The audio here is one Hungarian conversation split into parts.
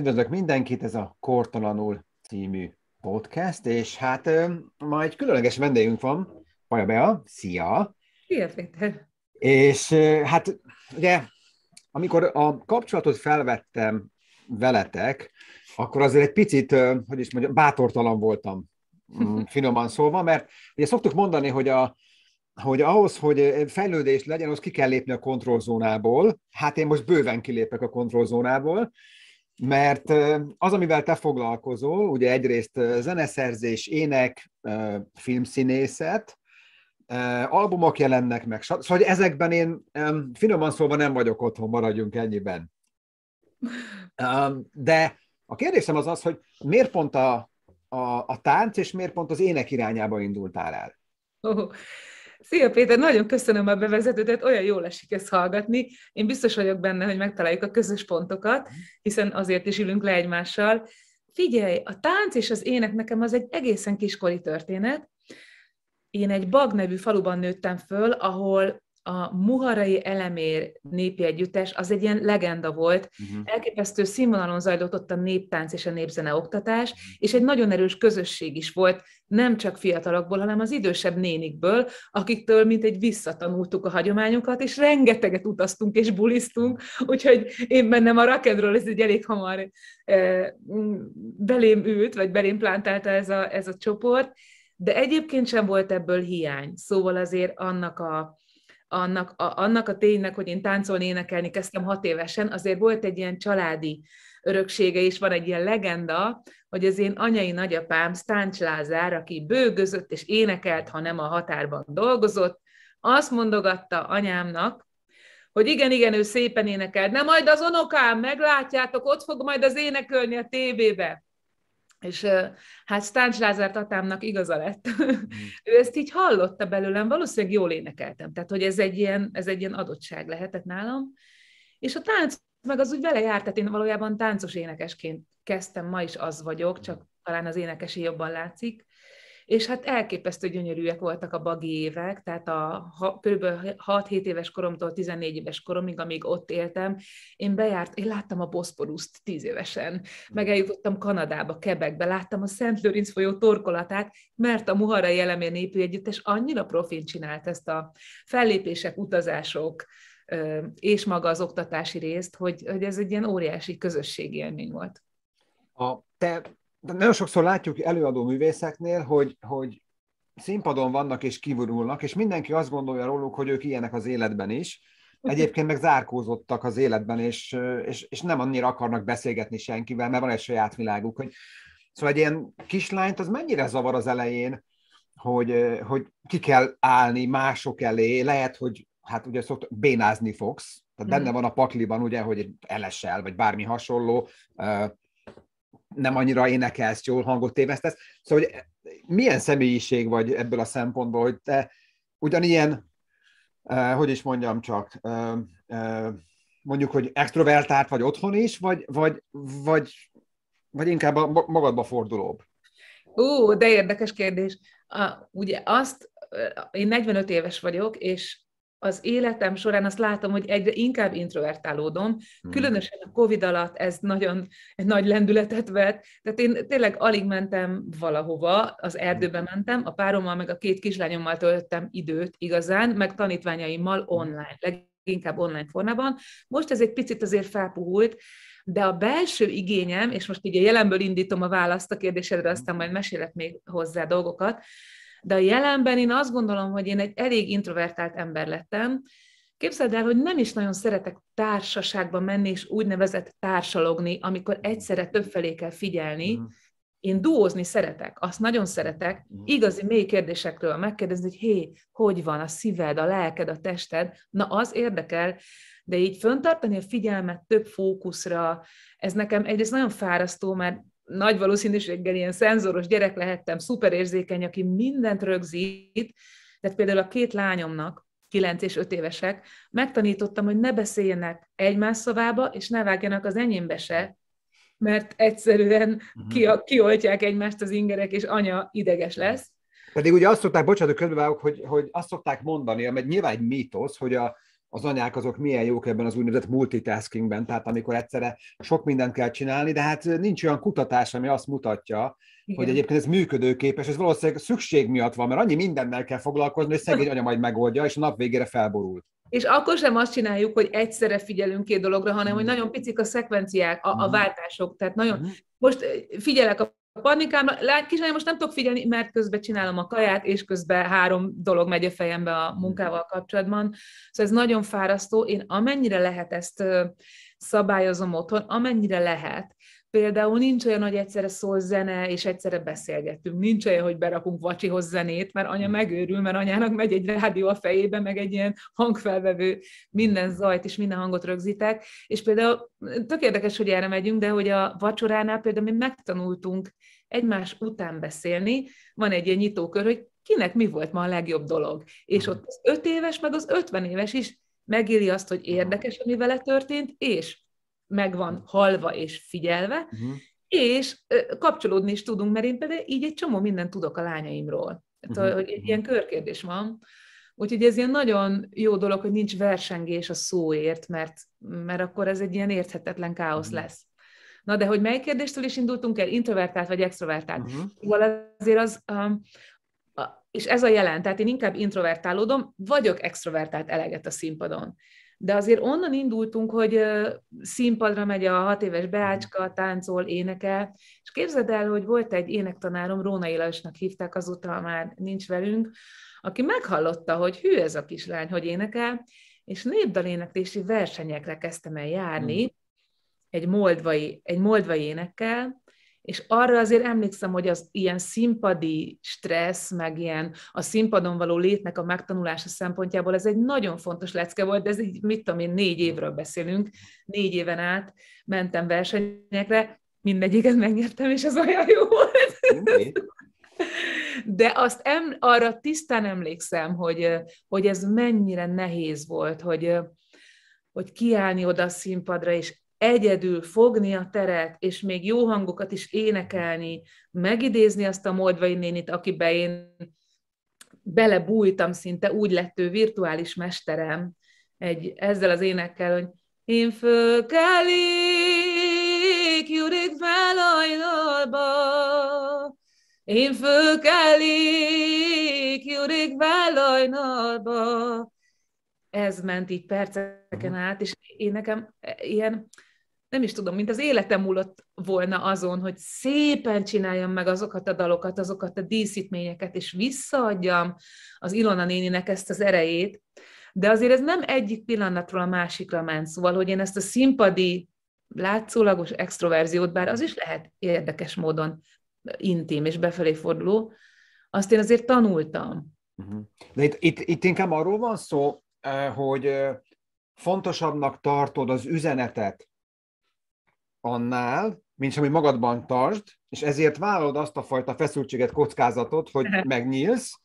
Üdvözlök mindenkit, ez a Kortalanul című podcast, és hát ma egy különleges vendégünk van, Paja Bea, szia! Szia, Péter! És hát ugye, amikor a kapcsolatot felvettem veletek, akkor azért egy picit, hogy is mondjam, bátortalan voltam, mm, finoman szólva, mert ugye szoktuk mondani, hogy a, hogy ahhoz, hogy fejlődés legyen, az ki kell lépni a kontrollzónából. Hát én most bőven kilépek a kontrollzónából, mert az, amivel te foglalkozol, ugye egyrészt zeneszerzés, ének, filmszínészet, albumok jelennek meg, szóval hogy ezekben én finoman szólva nem vagyok otthon, maradjunk ennyiben. De a kérdésem az az, hogy miért pont a, a, a tánc, és miért pont az ének irányába indultál el? Oh, Szia Péter, nagyon köszönöm a bevezetődet, olyan jól esik ezt hallgatni. Én biztos vagyok benne, hogy megtaláljuk a közös pontokat, hiszen azért is ülünk le egymással. Figyelj, a tánc és az ének nekem az egy egészen kiskori történet. Én egy Bag nevű faluban nőttem föl, ahol a Muharai Elemér népi együttes, az egy ilyen legenda volt. Uh-huh. Elképesztő színvonalon zajlott ott a néptánc és a népzene oktatás, és egy nagyon erős közösség is volt, nem csak fiatalokból, hanem az idősebb nénikből, akiktől mint egy visszatanultuk a hagyományokat, és rengeteget utaztunk és bulisztunk, úgyhogy én bennem a rock'n'roll ez egy elég hamar eh, belém ült, vagy belém plántálta ez a, ez a csoport, de egyébként sem volt ebből hiány, szóval azért annak a annak a, annak a ténynek, hogy én táncolni, énekelni kezdtem hat évesen, azért volt egy ilyen családi öröksége is, van egy ilyen legenda, hogy az én anyai nagyapám Sztáncs Lázár, aki bőgözött és énekelt, ha nem a határban dolgozott, azt mondogatta anyámnak, hogy igen, igen, ő szépen énekel, de majd az onokám, meglátjátok, ott fog majd az énekölni a tévébe. És hát Stács Lázár Tatámnak igaza lett. Mm. ő ezt így hallotta belőlem, valószínűleg jól énekeltem. Tehát, hogy ez egy ilyen, ez egy ilyen adottság lehetett nálam. És a tánc meg az úgy vele járt, tehát én valójában táncos énekesként kezdtem, ma is az vagyok, csak talán az énekesi jobban látszik és hát elképesztő gyönyörűek voltak a bagi évek, tehát a kb. 6-7 éves koromtól 14 éves koromig, amíg ott éltem, én bejárt, én láttam a Boszporuszt 10 évesen, meg hmm. eljutottam Kanadába, Kebekbe, láttam a Szent Lőrinc folyó torkolatát, mert a Muharai Népű Együttes annyira profin csinált ezt a fellépések, utazások, és maga az oktatási részt, hogy, hogy ez egy ilyen óriási közösségi élmény volt. A te de nagyon sokszor látjuk előadó művészeknél, hogy, hogy színpadon vannak és kivurulnak, és mindenki azt gondolja róluk, hogy ők ilyenek az életben is, egyébként meg zárkózottak az életben, és, és, és nem annyira akarnak beszélgetni senkivel, mert van egy saját világuk. Hogy... Szóval egy ilyen kislányt az mennyire zavar az elején, hogy, hogy ki kell állni mások elé, lehet, hogy hát ugye szokt, bénázni fogsz, tehát benne mm. van a pakliban ugye, hogy elesel, vagy bármi hasonló, nem annyira énekelsz, jól hangot tévesztesz. Szóval, hogy milyen személyiség vagy ebből a szempontból, hogy te ugyanilyen, eh, hogy is mondjam csak, eh, eh, mondjuk, hogy extrovertált vagy otthon is, vagy, vagy, vagy, vagy inkább a magadba fordulóbb? Ó, de érdekes kérdés. A, ugye azt, eh, én 45 éves vagyok, és az életem során azt látom, hogy egyre inkább introvertálódom, hmm. különösen a Covid alatt ez nagyon egy nagy lendületet vett, tehát én tényleg alig mentem valahova, az hmm. erdőbe mentem, a párommal meg a két kislányommal töltöttem időt igazán, meg tanítványaimmal hmm. online, leginkább online formában. Most ez egy picit azért felpuhult, de a belső igényem, és most ugye jelenből indítom a választ a kérdésedre, aztán majd mesélek még hozzá dolgokat, de a jelenben én azt gondolom, hogy én egy elég introvertált ember lettem. Képzeld el, hogy nem is nagyon szeretek társaságba menni, és úgynevezett társalogni, amikor egyszerre többfelé kell figyelni. Mhm. Én duózni szeretek, azt nagyon szeretek, mhm. igazi mély kérdésekről megkérdezni, hogy hé, hogy van a szíved, a lelked, a tested, na az érdekel, de így föntartani a figyelmet több fókuszra, ez nekem egyrészt nagyon fárasztó, mert nagy valószínűséggel ilyen szenzoros gyerek lehettem, szuperérzékeny, aki mindent rögzít. Tehát például a két lányomnak, 9 és 5 évesek, megtanítottam, hogy ne beszéljenek egymás szavába, és ne vágjanak az enyémbe se, mert egyszerűen uh-huh. kioltják egymást az ingerek, és anya ideges lesz. Pedig ugye azt szokták, bocsánat, közbevágok, hogy, hogy azt szokták mondani, mert nyilván egy mítosz, hogy a, az anyák azok milyen jók ebben az úgynevezett multitaskingben, tehát amikor egyszerre sok mindent kell csinálni, de hát nincs olyan kutatás, ami azt mutatja, Igen. hogy egyébként ez működőképes, ez valószínűleg szükség miatt van, mert annyi mindennel kell foglalkozni, hogy szegény anya majd megoldja, és a nap végére felborult. És akkor sem azt csináljuk, hogy egyszerre figyelünk két dologra, hanem hogy hmm. nagyon picik a szekvenciák, a, a hmm. váltások. Tehát nagyon. Hmm. Most figyelek a Panikámra, lát, kislányom, most nem tudok figyelni, mert közben csinálom a kaját, és közben három dolog megy a fejembe a munkával kapcsolatban. Szóval ez nagyon fárasztó. Én amennyire lehet ezt szabályozom otthon, amennyire lehet. Például nincs olyan, hogy egyszerre szól zene, és egyszerre beszélgetünk. Nincs olyan, hogy berakunk vacsihoz zenét, mert anya hmm. megőrül, mert anyának megy egy rádió a fejébe, meg egy ilyen hangfelvevő, minden zajt és minden hangot rögzítek. És például tök érdekes, hogy erre megyünk, de hogy a vacsoránál például mi megtanultunk egymás után beszélni. Van egy ilyen nyitókör, hogy kinek mi volt ma a legjobb dolog. És hmm. ott az öt éves, meg az ötven éves is megéli azt, hogy érdekes, ami vele történt, és meg van halva és figyelve, uh-huh. és kapcsolódni is tudunk, mert én például így egy csomó mindent tudok a lányaimról. Tehát, uh-huh. egy mhm. ilyen körkérdés van. Úgyhogy ez ilyen nagyon jó dolog, hogy nincs versengés a szóért, mert, mert akkor ez egy ilyen érthetetlen káosz uh-huh. lesz. Na de hogy mely kérdéstől is indultunk el, introvertált vagy extrovertált? Uh-huh. Azért az, um, és ez a jelen, tehát én inkább introvertálódom, vagyok extrovertált eleget a színpadon de azért onnan indultunk, hogy színpadra megy a hat éves Beácska, mm. táncol, énekel, és képzeld el, hogy volt egy énektanárom, Róna Ilasnak hívták, azóta már nincs velünk, aki meghallotta, hogy hű ez a kislány, hogy énekel, és népdaléneklési versenyekre kezdtem el járni, mm. egy moldvai, egy moldvai énekkel, és arra azért emlékszem, hogy az ilyen színpadi stressz, meg ilyen a színpadon való létnek a megtanulása szempontjából ez egy nagyon fontos lecke volt, de ez így, mit tudom én, négy évről beszélünk, négy éven át mentem versenyekre, mindegyiket megnyertem, és ez olyan jó volt. Okay. De azt em, arra tisztán emlékszem, hogy, hogy ez mennyire nehéz volt, hogy, hogy kiállni oda a színpadra, és egyedül fogni a teret, és még jó hangokat is énekelni, megidézni azt a Moldvai nénit, akibe én belebújtam szinte, úgy lett ő virtuális mesterem, egy, ezzel az énekkel, hogy én fölkelik Jurik Velajnalba, én fölkelik Jurik Velajnalba, ez ment így perceken át, és én nekem ilyen nem is tudom, mint az életem múlott volna azon, hogy szépen csináljam meg azokat a dalokat, azokat a díszítményeket, és visszaadjam az Ilona néninek ezt az erejét, de azért ez nem egyik pillanatról a másikra ment, szóval, hogy én ezt a színpadi, látszólagos extroverziót, bár az is lehet érdekes módon intim és befelé forduló, azt én azért tanultam. Mhm. De itt, itt, itt inkább arról van szó, eh, hogy eh, fontosabbnak tartod az üzenetet, annál, mint ami magadban tartsd, és ezért vállalod azt a fajta feszültséget, kockázatot, hogy megnyílsz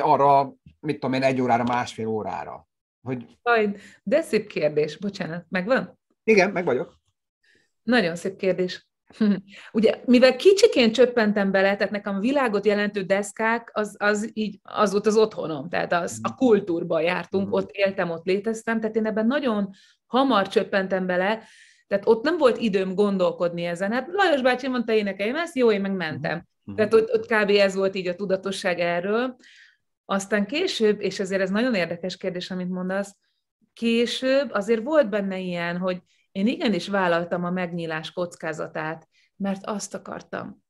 arra, mit tudom én, egy órára, másfél órára. Hogy... Majd, de szép kérdés, bocsánat, megvan? Igen, meg vagyok. Nagyon szép kérdés. Ugye, mivel kicsiként csöppentem bele, tehát nekem a világot jelentő deszkák, az, az így, az volt az otthonom, tehát az, a kultúrba jártunk, mm. ott éltem, ott léteztem, tehát én ebben nagyon hamar csöppentem bele, tehát ott nem volt időm gondolkodni ezen. Hát Lajos bácsi mondta, énekeljem ezt, jó, én meg mentem. Uh-huh. Tehát ott, ott kb. ez volt így a tudatosság erről. Aztán később, és ezért ez nagyon érdekes kérdés, amit mondasz, később azért volt benne ilyen, hogy én igenis vállaltam a megnyílás kockázatát, mert azt akartam,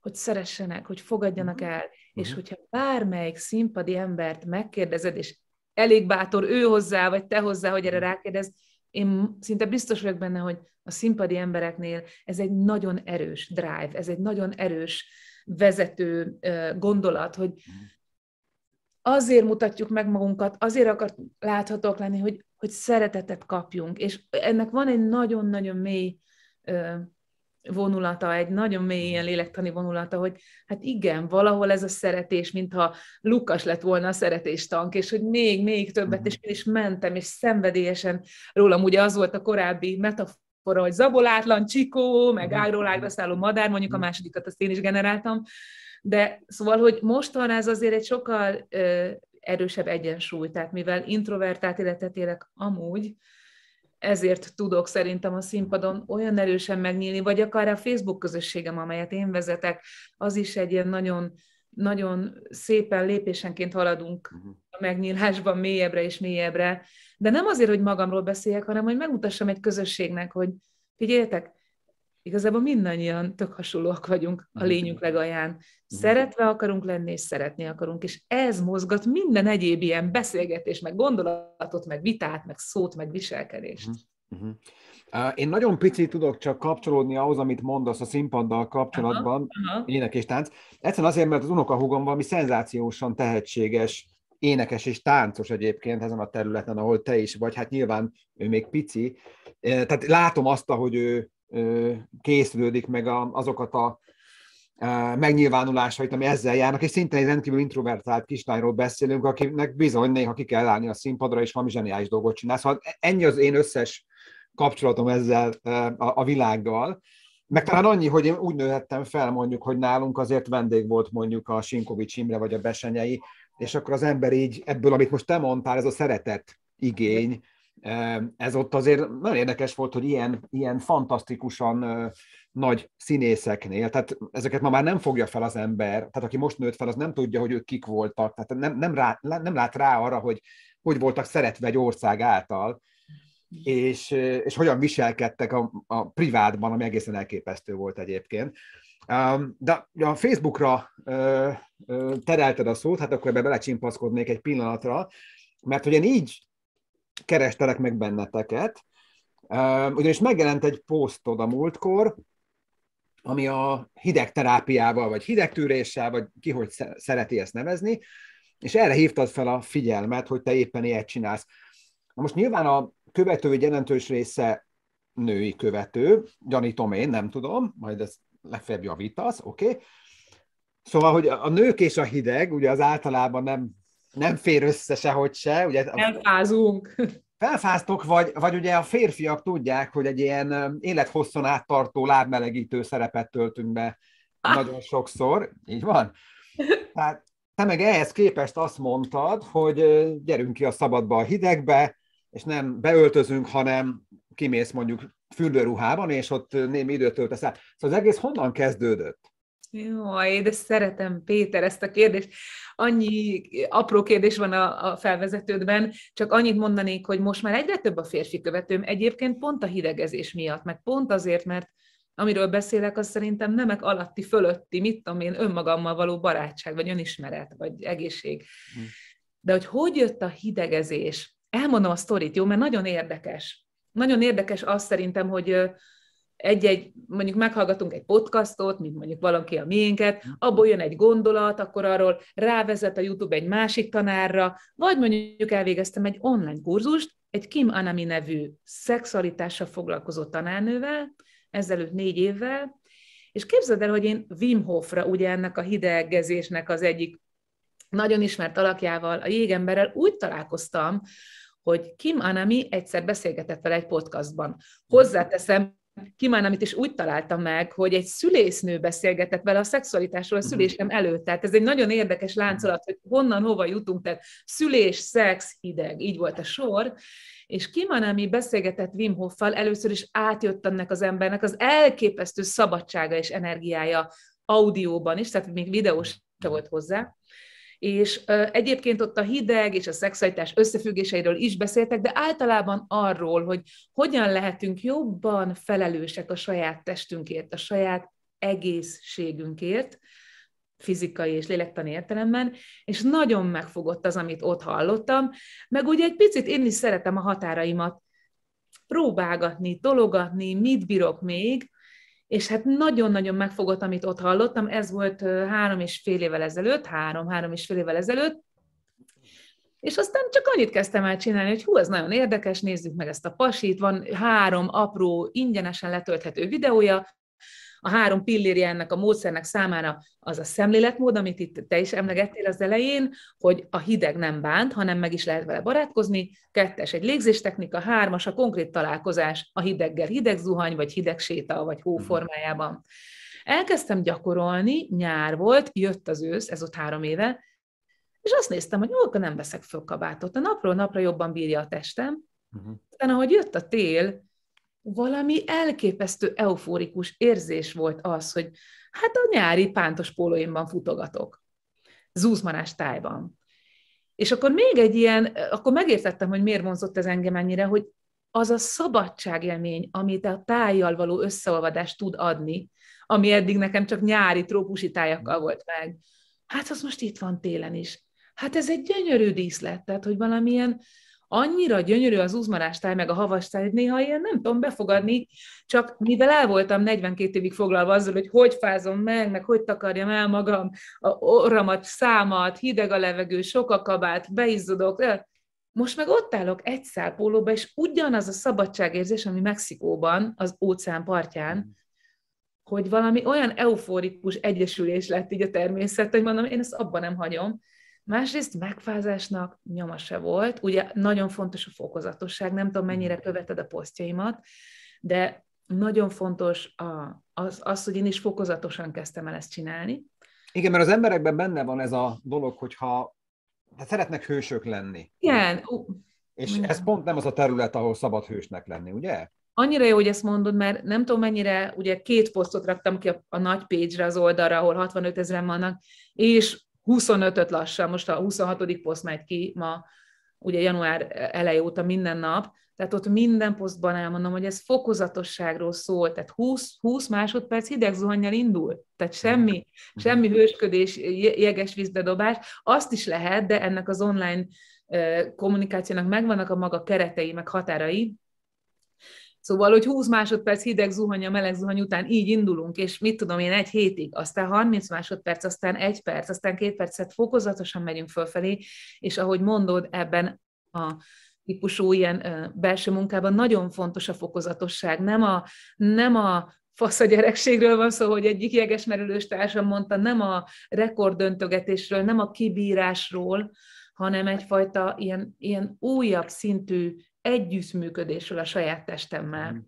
hogy szeressenek, hogy fogadjanak mhm. el, uh-huh. és hogyha bármelyik színpadi embert megkérdezed, és elég bátor ő hozzá, vagy te hozzá, hogy erre rákérdez, én szinte biztos vagyok benne, hogy a színpadi embereknél ez egy nagyon erős drive, ez egy nagyon erős vezető gondolat, hogy azért mutatjuk meg magunkat, azért akar láthatók lenni, hogy, hogy szeretetet kapjunk. És ennek van egy nagyon-nagyon mély vonulata, egy nagyon mély ilyen lélektani vonulata, hogy hát igen, valahol ez a szeretés, mintha Lukas lett volna a szeretéstank, és hogy még, még többet, mhm. és én is mentem, és szenvedélyesen rólam, ugye az volt a korábbi metafora, hogy zabolátlan csikó, meg mhm. ágról ágra szálló madár, mondjuk a mhm. másodikat azt én is generáltam, de szóval, hogy mostan ez azért egy sokkal uh, erősebb egyensúly, tehát mivel introvertált életet élek amúgy, ezért tudok szerintem a színpadon olyan erősen megnyílni, vagy akár a Facebook közösségem, amelyet én vezetek, az is egy ilyen nagyon, nagyon szépen lépésenként haladunk mhm. a megnyílásban mélyebbre és mélyebbre. De nem azért, hogy magamról beszéljek, hanem hogy megmutassam egy közösségnek, hogy figyeljetek, Igazából mindannyian tök hasonlóak vagyunk a lényünk legalján. Szeretve akarunk lenni, és szeretni akarunk, és ez mozgat minden egyéb ilyen beszélgetés, meg gondolatot, meg vitát, meg szót, meg viselkedést. Uh-huh. én nagyon picit tudok csak kapcsolódni ahhoz, amit mondasz a színpaddal kapcsolatban, aha, aha. ének és tánc. Egyszerűen azért, mert az unokahúgom valami szenzációsan tehetséges énekes és táncos egyébként ezen a területen, ahol te is vagy, hát nyilván ő még pici. Tehát látom azt, hogy ő készülődik meg azokat a megnyilvánulásait, ami ezzel járnak, és szinte egy rendkívül introvertált kislányról beszélünk, akinek bizony néha ki kell állni a színpadra, és valami zseniális dolgot csinál. Szóval ennyi az én összes kapcsolatom ezzel a, a világgal. Meg talán annyi, hogy én úgy nőhettem fel mondjuk, hogy nálunk azért vendég volt mondjuk a Sinkovics Imre vagy a Besenyei, és akkor az ember így ebből, amit most te mondtál, ez a szeretet igény, ez ott azért nagyon érdekes volt, hogy ilyen, ilyen fantasztikusan nagy színészeknél, tehát ezeket ma már nem fogja fel az ember, tehát aki most nőtt fel, az nem tudja, hogy ők kik voltak, tehát nem, nem, rá, nem lát rá arra, hogy hogy voltak szeretve egy ország által, és, és hogyan viselkedtek a, a privátban, ami egészen elképesztő volt egyébként. De a Facebookra terelted a szót, hát akkor ebbe belecsimpaszkodnék egy pillanatra, mert hogy én így kerestelek meg benneteket, ugyanis megjelent egy posztod a múltkor, ami a hidegterápiával, vagy hidegtűréssel, vagy ki hogy szereti ezt nevezni, és erre hívtad fel a figyelmet, hogy te éppen ilyet csinálsz. Na most nyilván a követői jelentős része női követő, gyanítom én, nem tudom, majd ezt legfeljebb javítasz, oké? Okay? Szóval, hogy a nők és a hideg, ugye az általában nem nem fér össze sehogy se. Ugye, fázunk. Felfáztok, vagy, vagy ugye a férfiak tudják, hogy egy ilyen élethosszon áttartó lábmelegítő szerepet töltünk be ah. nagyon sokszor, így van? Tehát te meg ehhez képest azt mondtad, hogy gyerünk ki a szabadba a hidegbe, és nem beöltözünk, hanem kimész mondjuk fürdőruhában, és ott némi időt töltesz el. Szóval az egész honnan kezdődött? Jaj, de szeretem, Péter, ezt a kérdést. Annyi apró kérdés van a, a felvezetődben, csak annyit mondanék, hogy most már egyre több a férfi követőm, egyébként pont a hidegezés miatt, meg pont azért, mert amiről beszélek, az szerintem nemek alatti, fölötti, mit tudom én, önmagammal való barátság, vagy önismeret, vagy egészség. Hm. De hogy hogy jött a hidegezés? Elmondom a sztorit, jó? Mert nagyon érdekes. Nagyon érdekes az szerintem, hogy egy-egy, mondjuk meghallgatunk egy podcastot, mint mondjuk valaki a miénket, abból jön egy gondolat, akkor arról rávezet a YouTube egy másik tanárra, vagy mondjuk elvégeztem egy online kurzust, egy Kim Anami nevű szexualitással foglalkozó tanárnővel, ezelőtt négy évvel, és képzeld el, hogy én Wim Hofra, ugye ennek a hidegezésnek az egyik nagyon ismert alakjával, a jégemberrel úgy találkoztam, hogy Kim Anami egyszer beszélgetett vele egy podcastban. Hozzáteszem, amit is úgy találta meg, hogy egy szülésznő beszélgetett vele a szexualitásról a mhm. szülésem előtt. Tehát ez egy nagyon érdekes mhm. láncolat, hogy honnan, hova jutunk, tehát szülés, szex, hideg, így volt a sor, és ami beszélgetett Wim Hoffal, először is átjött ennek az embernek az elképesztő szabadsága és energiája audióban is, tehát még videós volt hozzá, és egyébként ott a hideg és a szexualitás összefüggéseiről is beszéltek, de általában arról, hogy hogyan lehetünk jobban felelősek a saját testünkért, a saját egészségünkért, fizikai és lélektani értelemben, és nagyon megfogott az, amit ott hallottam, meg ugye egy picit én is szeretem a határaimat próbálgatni, dologatni, mit bírok még, és hát nagyon-nagyon megfogott, amit ott hallottam, ez volt három és fél évvel ezelőtt, három, három és fél évvel ezelőtt, és aztán csak annyit kezdtem el csinálni, hogy hú, ez nagyon érdekes, nézzük meg ezt a pasit, van három apró, ingyenesen letölthető videója, a három pillérje ennek a módszernek számára az a szemléletmód, amit itt te is emlegettél az elején, hogy a hideg nem bánt, hanem meg is lehet vele barátkozni. Kettes egy légzéstechnika, hármas a konkrét találkozás a hideggel, hideg zuhany, vagy hideg séta, vagy hó mhm. formájában. Elkezdtem gyakorolni, nyár volt, jött az ősz, ez ott három éve, és azt néztem, hogy jó, akkor nem veszek föl kabátot. A napról napra jobban bírja a testem. Uh-huh. Aztán ahogy jött a tél, valami elképesztő eufórikus érzés volt az, hogy hát a nyári pántos pólóimban futogatok. Zúzmanás tájban. És akkor még egy ilyen, akkor megértettem, hogy miért vonzott ez engem ennyire, hogy az a szabadságélmény, amit a tájjal való összeolvadás tud adni, ami eddig nekem csak nyári trópusi tájakkal volt meg, hát az most itt van télen is. Hát ez egy gyönyörű díszlet, tehát hogy valamilyen annyira gyönyörű az uzmarás táj, meg a havas táj, hogy néha ilyen nem tudom befogadni, csak mivel el voltam 42 évig foglalva azzal, hogy hogy fázom meg, meg hogy takarjam el magam, a orramat, számat, hideg a levegő, sok a kabát, beizzadok, most meg ott állok egy szápolóba, és ugyanaz a szabadságérzés, ami Mexikóban, az óceán partján, hogy valami olyan euforikus egyesülés lett így a természet, hogy mondom, én ezt abban nem hagyom. Másrészt megfázásnak nyoma se volt. Ugye nagyon fontos a fokozatosság, nem tudom, mennyire mm. követed a posztjaimat, de nagyon fontos a, az, az, hogy én is fokozatosan kezdtem el ezt csinálni. Igen, mert az emberekben benne van ez a dolog, hogyha hát szeretnek hősök lenni. Igen. És Igen. ez pont nem az a terület, ahol szabad hősnek lenni, ugye? Annyira jó, hogy ezt mondod, mert nem tudom mennyire, ugye két posztot raktam ki a, a nagy page-re az oldalra, ahol 65 ezeren vannak, és 25-öt lassan, most a 26. poszt megy ki ma, ugye január elejé óta minden nap, tehát ott minden posztban elmondom, hogy ez fokozatosságról szól, tehát 20, 20 másodperc hideg zuhannyal indul, tehát semmi, mhm. semmi hősködés, jeges vízbedobás, azt is lehet, de ennek az online kommunikációnak megvannak a maga keretei, meg határai, Szóval, hogy 20 másodperc hideg zuhanya, meleg zuhany után így indulunk, és mit tudom én, egy hétig, aztán 30 másodperc, aztán egy perc, aztán két percet fokozatosan megyünk fölfelé, és ahogy mondod, ebben a típusú ilyen belső munkában nagyon fontos a fokozatosság, nem a, nem a fasz a gyerekségről van szó, hogy egyik jegesmerülős társam mondta, nem a rekorddöntögetésről, nem a kibírásról, hanem egyfajta ilyen, ilyen újabb szintű együttműködésről a saját testemmel. Mm.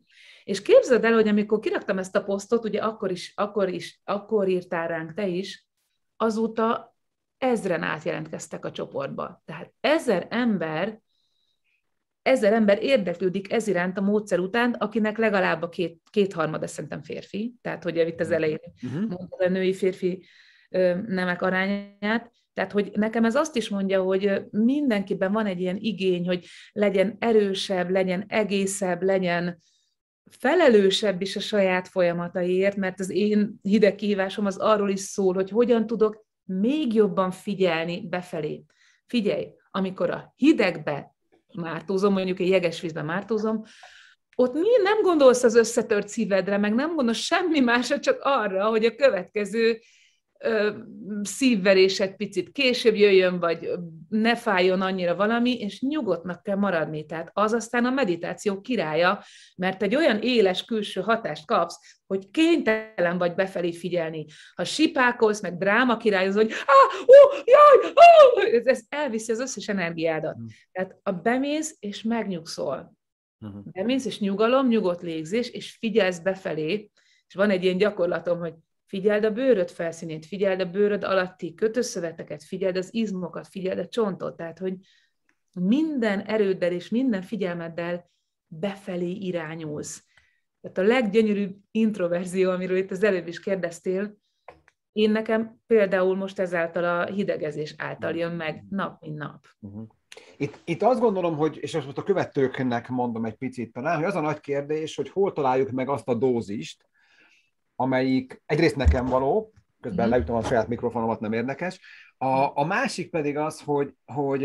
És képzeld el, hogy amikor kiraktam ezt a posztot, ugye akkor is, akkor is, akkor írtál ránk te is, azóta ezren átjelentkeztek a csoportba. Tehát ezer ember, ezer ember érdeklődik ez iránt a módszer után, akinek legalább a két, kétharmada szerintem férfi, tehát hogy itt az mhm. elején uh-huh. mondtad a női-férfi nemek arányát, tehát, hogy nekem ez azt is mondja, hogy mindenkiben van egy ilyen igény, hogy legyen erősebb, legyen egészebb, legyen felelősebb is a saját folyamataiért, mert az én hidegkihívásom az arról is szól, hogy hogyan tudok még jobban figyelni befelé. Figyelj, amikor a hidegbe mártózom, mondjuk egy jeges vízbe mártózom, ott mi nem gondolsz az összetört szívedre, meg nem gondolsz semmi másra, csak arra, hogy a következő szívverés egy picit később jöjjön, vagy ne fájjon annyira valami, és nyugodtnak kell maradni. Tehát az aztán a meditáció királya, mert egy olyan éles külső hatást kapsz, hogy kénytelen vagy befelé figyelni. Ha sipákolsz, meg dráma királyozol, hogy ah, ú, jaj, ú, ez, ez elviszi az összes energiádat. Mm. Tehát a bemész, és megnyugszol. Uh-huh. Bemész, és nyugalom, nyugodt légzés, és figyelsz befelé, és van egy ilyen gyakorlatom, hogy Figyeld a bőröd felszínét, figyeld a bőröd alatti kötőszöveteket, figyeld az izmokat, figyeld a csontot, tehát hogy minden erőddel és minden figyelmeddel befelé irányulsz. Tehát a leggyönyörűbb introverzió, amiről itt az előbb is kérdeztél, én nekem például most ezáltal a hidegezés által jön meg nap, mint nap. Uh-huh. Itt, itt azt gondolom, hogy, és most a követőknek mondom egy picit talán, hogy az a nagy kérdés, hogy hol találjuk meg azt a dózist, amelyik egyrészt nekem való, közben mm. leütöm a saját mikrofonomat, nem érdekes. A, a másik pedig az, hogy, hogy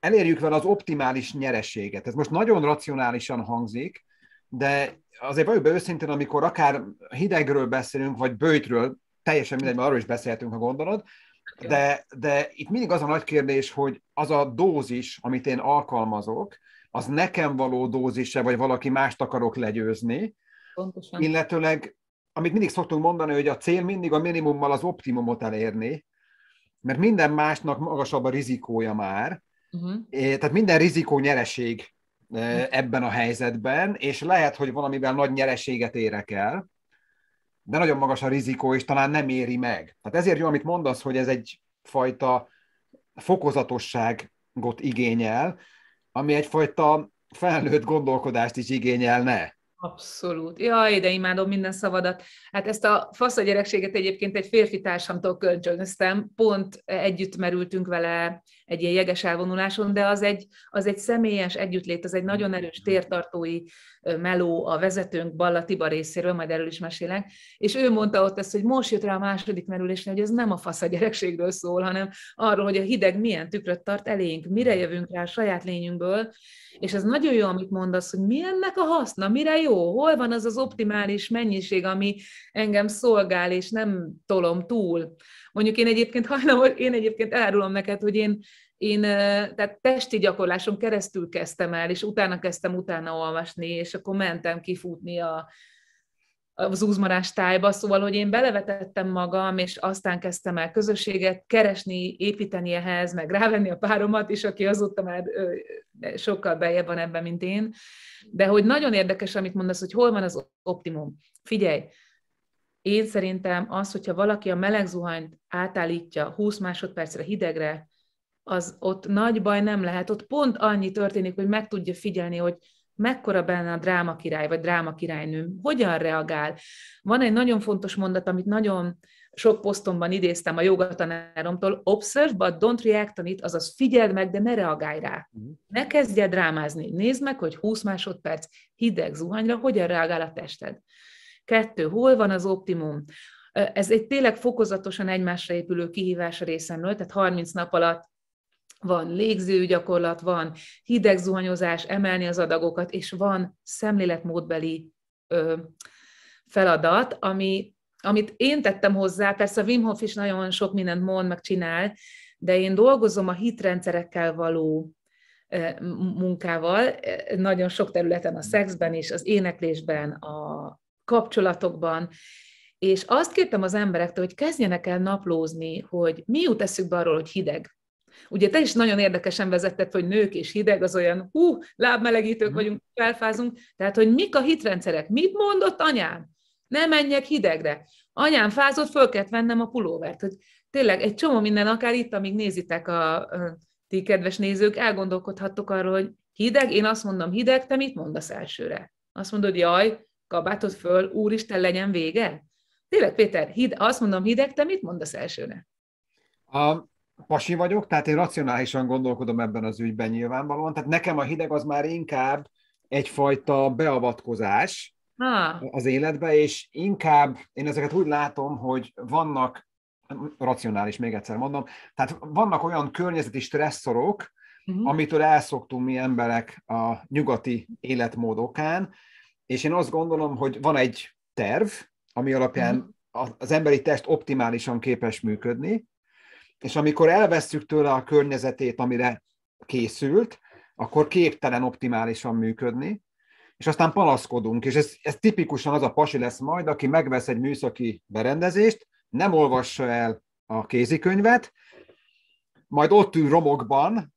elérjük vele az optimális nyereséget. Ez most nagyon racionálisan hangzik, de azért vagyok be őszintén, amikor akár hidegről beszélünk, vagy bőjtről, teljesen mindegy, mert arról is beszélhetünk, ha gondolod, de, de itt mindig az a nagy kérdés, hogy az a dózis, amit én alkalmazok, az nekem való dózise, vagy valaki mást akarok legyőzni, Pontosan. Illetőleg, amit mindig szoktunk mondani, hogy a cél mindig a minimummal az optimumot elérni, mert minden másnak magasabb a rizikója már, uh-huh. tehát minden rizikó nyereség e, ebben a helyzetben, és lehet, hogy valamivel nagy nyereséget érek el, de nagyon magas a rizikó, és talán nem éri meg. Tehát ezért jó, amit mondasz, hogy ez egyfajta fokozatosságot igényel, ami egyfajta felnőtt gondolkodást is igényelne. Abszolút. Jaj, de imádom minden szavadat. Hát ezt a fasz a gyerekséget egyébként egy férfi társamtól kölcsönöztem, pont együtt merültünk vele egy ilyen jeges elvonuláson, de az egy, az egy személyes együttlét, az egy nagyon erős mm-hmm. tértartói meló a vezetőnk Balla Tiba részéről, majd erről is mesélek, és ő mondta ott ezt, hogy most jött rá a második merülésnél, hogy ez nem a fasz a gyerekségről szól, hanem arról, hogy a hideg milyen tükröt tart elénk, mire mm-hmm. jövünk rá a saját lényünkből, és ez nagyon jó, amit mondasz, hogy mi ennek a haszna, mire jó, hol van az az optimális mennyiség, ami engem szolgál, és nem tolom túl. Mondjuk én egyébként hajlamos, én egyébként elárulom neked, hogy én, én tehát testi gyakorláson keresztül kezdtem el, és utána kezdtem utána olvasni, és akkor mentem kifutni a, az úzmarás tájba, szóval, hogy én belevetettem magam, és aztán kezdtem el közösséget keresni, építeni ehhez, meg rávenni a páromat is, aki azóta már ö, sokkal beljebb van ebben, mint én. De hogy nagyon érdekes, amit mondasz, hogy hol van az optimum. Figyelj, én szerintem az, hogyha valaki a meleg zuhanyt átállítja 20 másodpercre hidegre, az ott nagy baj nem lehet, ott pont annyi történik, hogy meg tudja figyelni, hogy mekkora benne a dráma király vagy dráma királynő, hogyan reagál. Van egy nagyon fontos mondat, amit nagyon sok posztomban idéztem a jogatanáromtól, observe, but don't react on it, azaz figyeld meg, de ne reagálj rá. Mhm. Ne kezdj el drámázni. Nézd meg, hogy 20 másodperc hideg zuhanyra hogyan reagál a tested. Kettő, hol van az optimum? Ez egy tényleg fokozatosan egymásra épülő kihívás a részemről, tehát 30 nap alatt van légzőgyakorlat, van hideg zuhanyozás, emelni az adagokat, és van szemléletmódbeli ö, feladat, ami, amit én tettem hozzá, persze a Wim Hof is nagyon sok mindent mond, meg csinál, de én dolgozom a hitrendszerekkel való munkával, nagyon sok területen, a szexben is, az éneklésben, a, kapcsolatokban, és azt kértem az emberektől, hogy kezdjenek el naplózni, hogy mi jut eszükbe arról, hogy hideg. Ugye te is nagyon érdekesen vezetted, hogy nők és hideg, az olyan, hú, lábmelegítők mhm. vagyunk, felfázunk, tehát, hogy mik a hitrendszerek, mit mondott anyám? Ne menjek hidegre. Anyám fázott, föl kellett vennem a pulóvert, hogy tényleg egy csomó minden, akár itt, amíg nézitek a, a ti kedves nézők, elgondolkodhattok arról, hogy hideg, én azt mondom hideg, te mit mondasz elsőre? Azt mondod, jaj, kabátod föl, úristen, legyen vége? Tényleg, Péter, hid, azt mondom hideg, te mit mondasz elsőre? A pasi vagyok, tehát én racionálisan gondolkodom ebben az ügyben nyilvánvalóan, tehát nekem a hideg az már inkább egyfajta beavatkozás ha. az életbe, és inkább én ezeket úgy látom, hogy vannak, racionális, még egyszer mondom, tehát vannak olyan környezeti stresszorok, uh-huh. amitől elszoktunk mi emberek a nyugati életmódokán, és én azt gondolom, hogy van egy terv, ami alapján mhm. az emberi test optimálisan képes működni, és amikor elveszük tőle a környezetét, amire készült, akkor képtelen optimálisan működni, és aztán panaszkodunk, és ez, ez tipikusan az a pasi lesz majd, aki megvesz egy műszaki berendezést, nem olvassa el a kézikönyvet, majd ott ül romokban,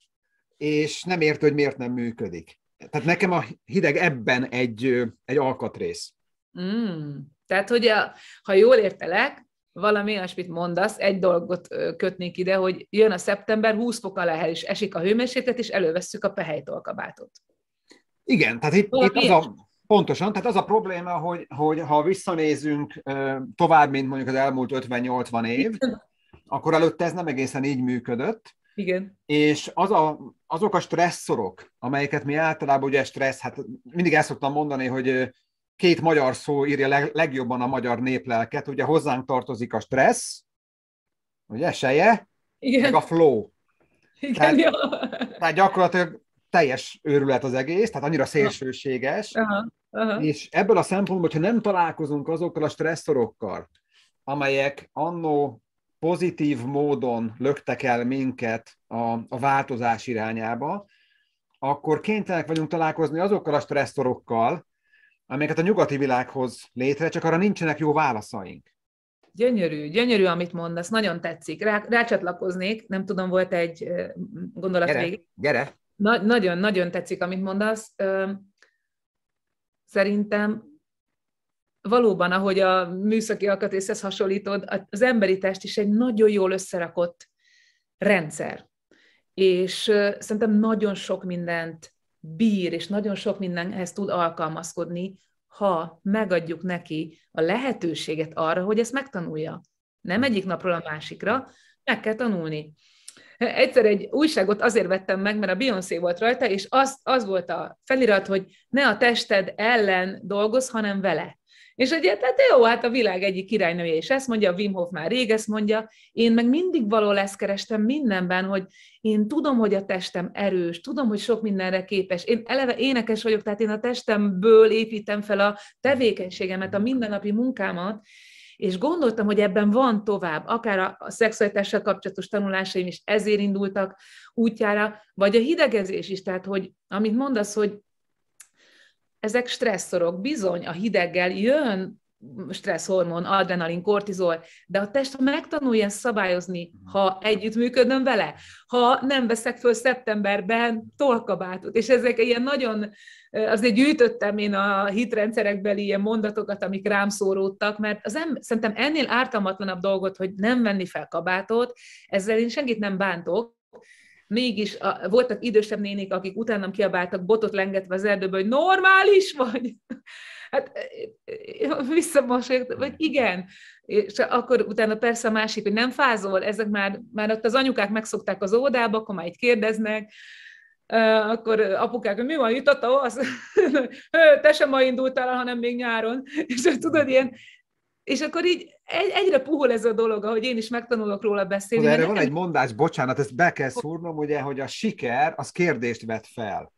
és nem ért, hogy miért nem működik tehát nekem a hideg ebben egy, egy alkatrész. Mm. Tehát, hogy a, ha jól értelek, valami olyasmit mondasz, egy dolgot kötnék ide, hogy jön a szeptember, 20 fok alá el is esik a hőmérséklet, és elővesszük a pehelytolkabátot. Igen, tehát itt, itt az a, pontosan, tehát az a probléma, hogy, hogy ha visszanézünk tovább, mint mondjuk az elmúlt 50-80 év, akkor előtte ez nem egészen így működött. Igen. És az a azok a stresszorok, amelyeket mi általában ugye stressz, hát mindig el szoktam mondani, hogy két magyar szó írja leg, legjobban a magyar néplelket, ugye hozzánk tartozik a stressz, ugye, seje, Igen. meg a flow. Igen, tehát, ja. tehát gyakorlatilag teljes őrület az egész, tehát annyira szélsőséges, Aha. Aha. és ebből a szempontból, hogyha nem találkozunk azokkal a stresszorokkal, amelyek annó pozitív módon löktek el minket a, a változás irányába, akkor kénytelenek vagyunk találkozni azokkal a stresszorokkal, amelyeket a nyugati világhoz létre, csak arra nincsenek jó válaszaink. Gyönyörű, gyönyörű, amit mondasz, nagyon tetszik. Rá, rácsatlakoznék, nem tudom, volt egy gondolat gyere, végig. Gyere! Na, nagyon, nagyon tetszik, amit mondasz. Szerintem valóban, ahogy a műszaki alkatrészhez hasonlítod, az emberi test is egy nagyon jól összerakott rendszer. És szerintem nagyon sok mindent bír, és nagyon sok mindenhez tud alkalmazkodni, ha megadjuk neki a lehetőséget arra, hogy ezt megtanulja. Nem egyik napról a másikra, meg kell tanulni. Egyszer egy újságot azért vettem meg, mert a Beyoncé volt rajta, és az, az volt a felirat, hogy ne a tested ellen dolgoz, hanem vele. És egyet, hát jó, hát a világ egyik királynője is ezt mondja, a Wim Hof már rég ezt mondja, én meg mindig való ezt kerestem mindenben, hogy én tudom, hogy a testem erős, tudom, hogy sok mindenre képes. Én eleve énekes vagyok, tehát én a testemből építem fel a tevékenységemet, a mindennapi munkámat, és gondoltam, hogy ebben van tovább, akár a, a szexualitással kapcsolatos tanulásaim is ezért indultak útjára, vagy a hidegezés is, tehát hogy amit mondasz, hogy ezek stresszorok. Bizony, a hideggel jön stresszhormon, adrenalin, kortizol, de a test megtanulja szabályozni, ha együttműködöm vele, ha nem veszek föl szeptemberben tolkabátot, és ezek ilyen nagyon, eh, azért gyűjtöttem én a hitrendszerekbeli ilyen mondatokat, amik rám szóródtak, mert az em, szerintem ennél ártalmatlanabb dolgot, hogy nem venni fel kabátot, ezzel én senkit nem bántok, mégis a, voltak idősebb nénik, akik utánam kiabáltak, botot lengetve az erdőből, hogy normális vagy! hát e, e, e, visszamosolyogtam, vagy igen. És akkor utána persze a másik, hogy nem fázol, ezek már, már ott az anyukák megszokták az ódába, akkor már így kérdeznek, akkor apukák, hogy mi van, jutott a az? te sem ma indultál, hanem még nyáron. És tudod, ilyen, és akkor így egy, egyre puhul ez a dolog, ahogy én is megtanulok róla beszélni. De erre nekem... van egy mondás, bocsánat, ezt be kell szúrnom, ugye, hogy a siker az kérdést vet fel.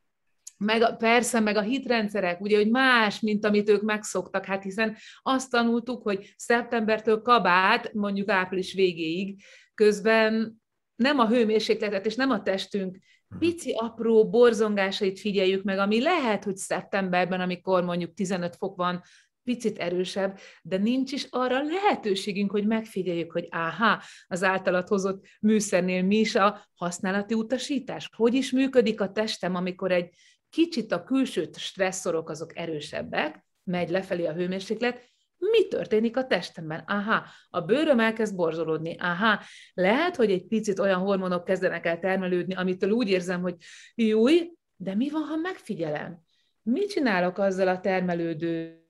Meg a, persze, meg a hitrendszerek, ugye, hogy más, mint amit ők megszoktak, hát hiszen azt tanultuk, hogy szeptembertől kabát, mondjuk április végéig, közben nem a hőmérsékletet és nem a testünk mhm. pici apró borzongásait figyeljük meg, ami lehet, hogy szeptemberben, amikor mondjuk 15 fok van, picit erősebb, de nincs is arra lehetőségünk, hogy megfigyeljük, hogy áhá, az általat hozott műszernél mi is a használati utasítás. Hogy is működik a testem, amikor egy kicsit a külső stresszorok azok erősebbek, megy lefelé a hőmérséklet, mi történik a testemben? Aha, a bőröm elkezd borzolódni. Aha, lehet, hogy egy picit olyan hormonok kezdenek el termelődni, amitől úgy érzem, hogy júj, de mi van, ha megfigyelem? mit csinálok azzal a termelődő,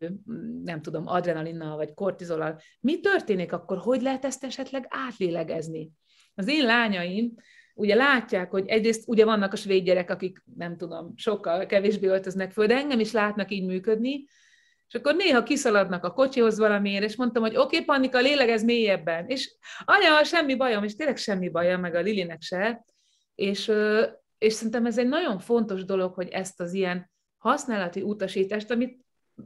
nem tudom, adrenalinnal vagy kortizolal, mi történik akkor, hogy lehet ezt esetleg átlélegezni? Az én lányaim ugye látják, hogy egyrészt ugye vannak a svéd gyerek, akik nem tudom, sokkal kevésbé öltöznek föl, de engem is látnak így működni, és akkor néha kiszaladnak a kocsihoz valamiért, és mondtam, hogy oké, okay, Panika, lélegez mélyebben. És anya, semmi bajom, és tényleg semmi bajom, meg a Lilinek se. És, és szerintem ez egy nagyon fontos dolog, hogy ezt az ilyen használati utasítást, amit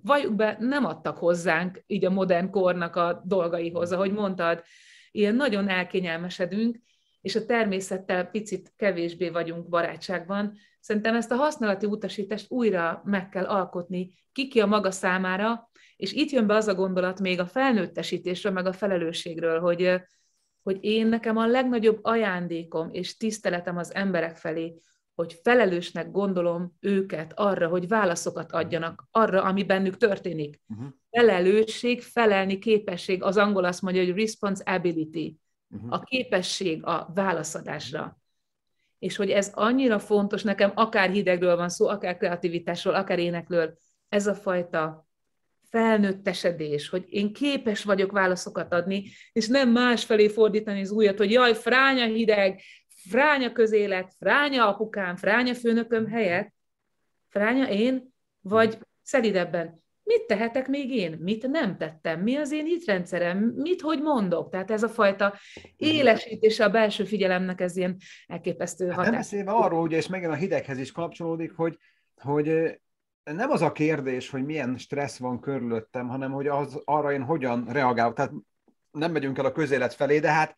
valljuk be, nem adtak hozzánk így a modern kornak a dolgaihoz, ahogy mondtad, ilyen nagyon elkényelmesedünk, és a természettel picit kevésbé vagyunk barátságban. Szerintem ezt a használati utasítást újra meg kell alkotni, ki ki a maga számára, és itt jön be az a gondolat még a felnőttesítésről, meg a felelősségről, hogy, hogy én nekem a legnagyobb ajándékom és tiszteletem az emberek felé, hogy felelősnek gondolom őket arra, hogy válaszokat mhm. adjanak arra, ami bennük történik. Uh-huh. Felelősség, felelni képesség, az angol azt mondja, hogy responsibility, uh-huh. a képesség a válaszadásra. Uh-huh. És hogy ez annyira fontos nekem, akár hidegről van szó, akár kreativitásról, akár énekről, ez a fajta felnőttesedés, hogy én képes vagyok válaszokat adni, és nem másfelé fordítani az újat, hogy jaj, fránya hideg, fránya közélet, fránya apukám, fránya főnököm helyett, fránya én, vagy szelidebben, mit tehetek még én, mit nem tettem, mi az én hitrendszerem, mit hogy mondok. Tehát ez a fajta élesítése a belső figyelemnek, ez ilyen elképesztő hát hatás. nem beszélve arról, ugye, és megint a hideghez is kapcsolódik, hogy, hogy nem az a kérdés, hogy milyen stressz van körülöttem, hanem hogy az, arra én hogyan reagálok. Tehát nem megyünk el a közélet felé, de hát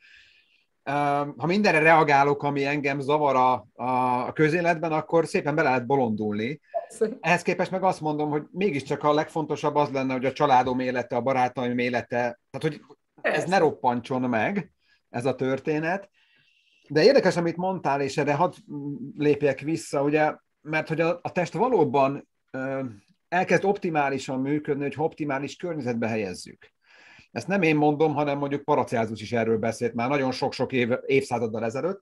ha mindenre reagálok, ami engem zavar a, a közéletben, akkor szépen bele lehet bolondulni. Ehhez képest meg azt mondom, hogy mégiscsak a legfontosabb az lenne, hogy a családom élete, a barátaim élete, tehát hogy ez ne roppantson meg, ez a történet. De érdekes, amit mondtál, és erre hadd lépjek vissza, ugye, mert hogy a, a test valóban ö, elkezd optimálisan működni, hogy optimális környezetbe helyezzük. Ezt nem én mondom, hanem mondjuk Paracelsus is erről beszélt már nagyon sok-sok év, évszázaddal ezelőtt.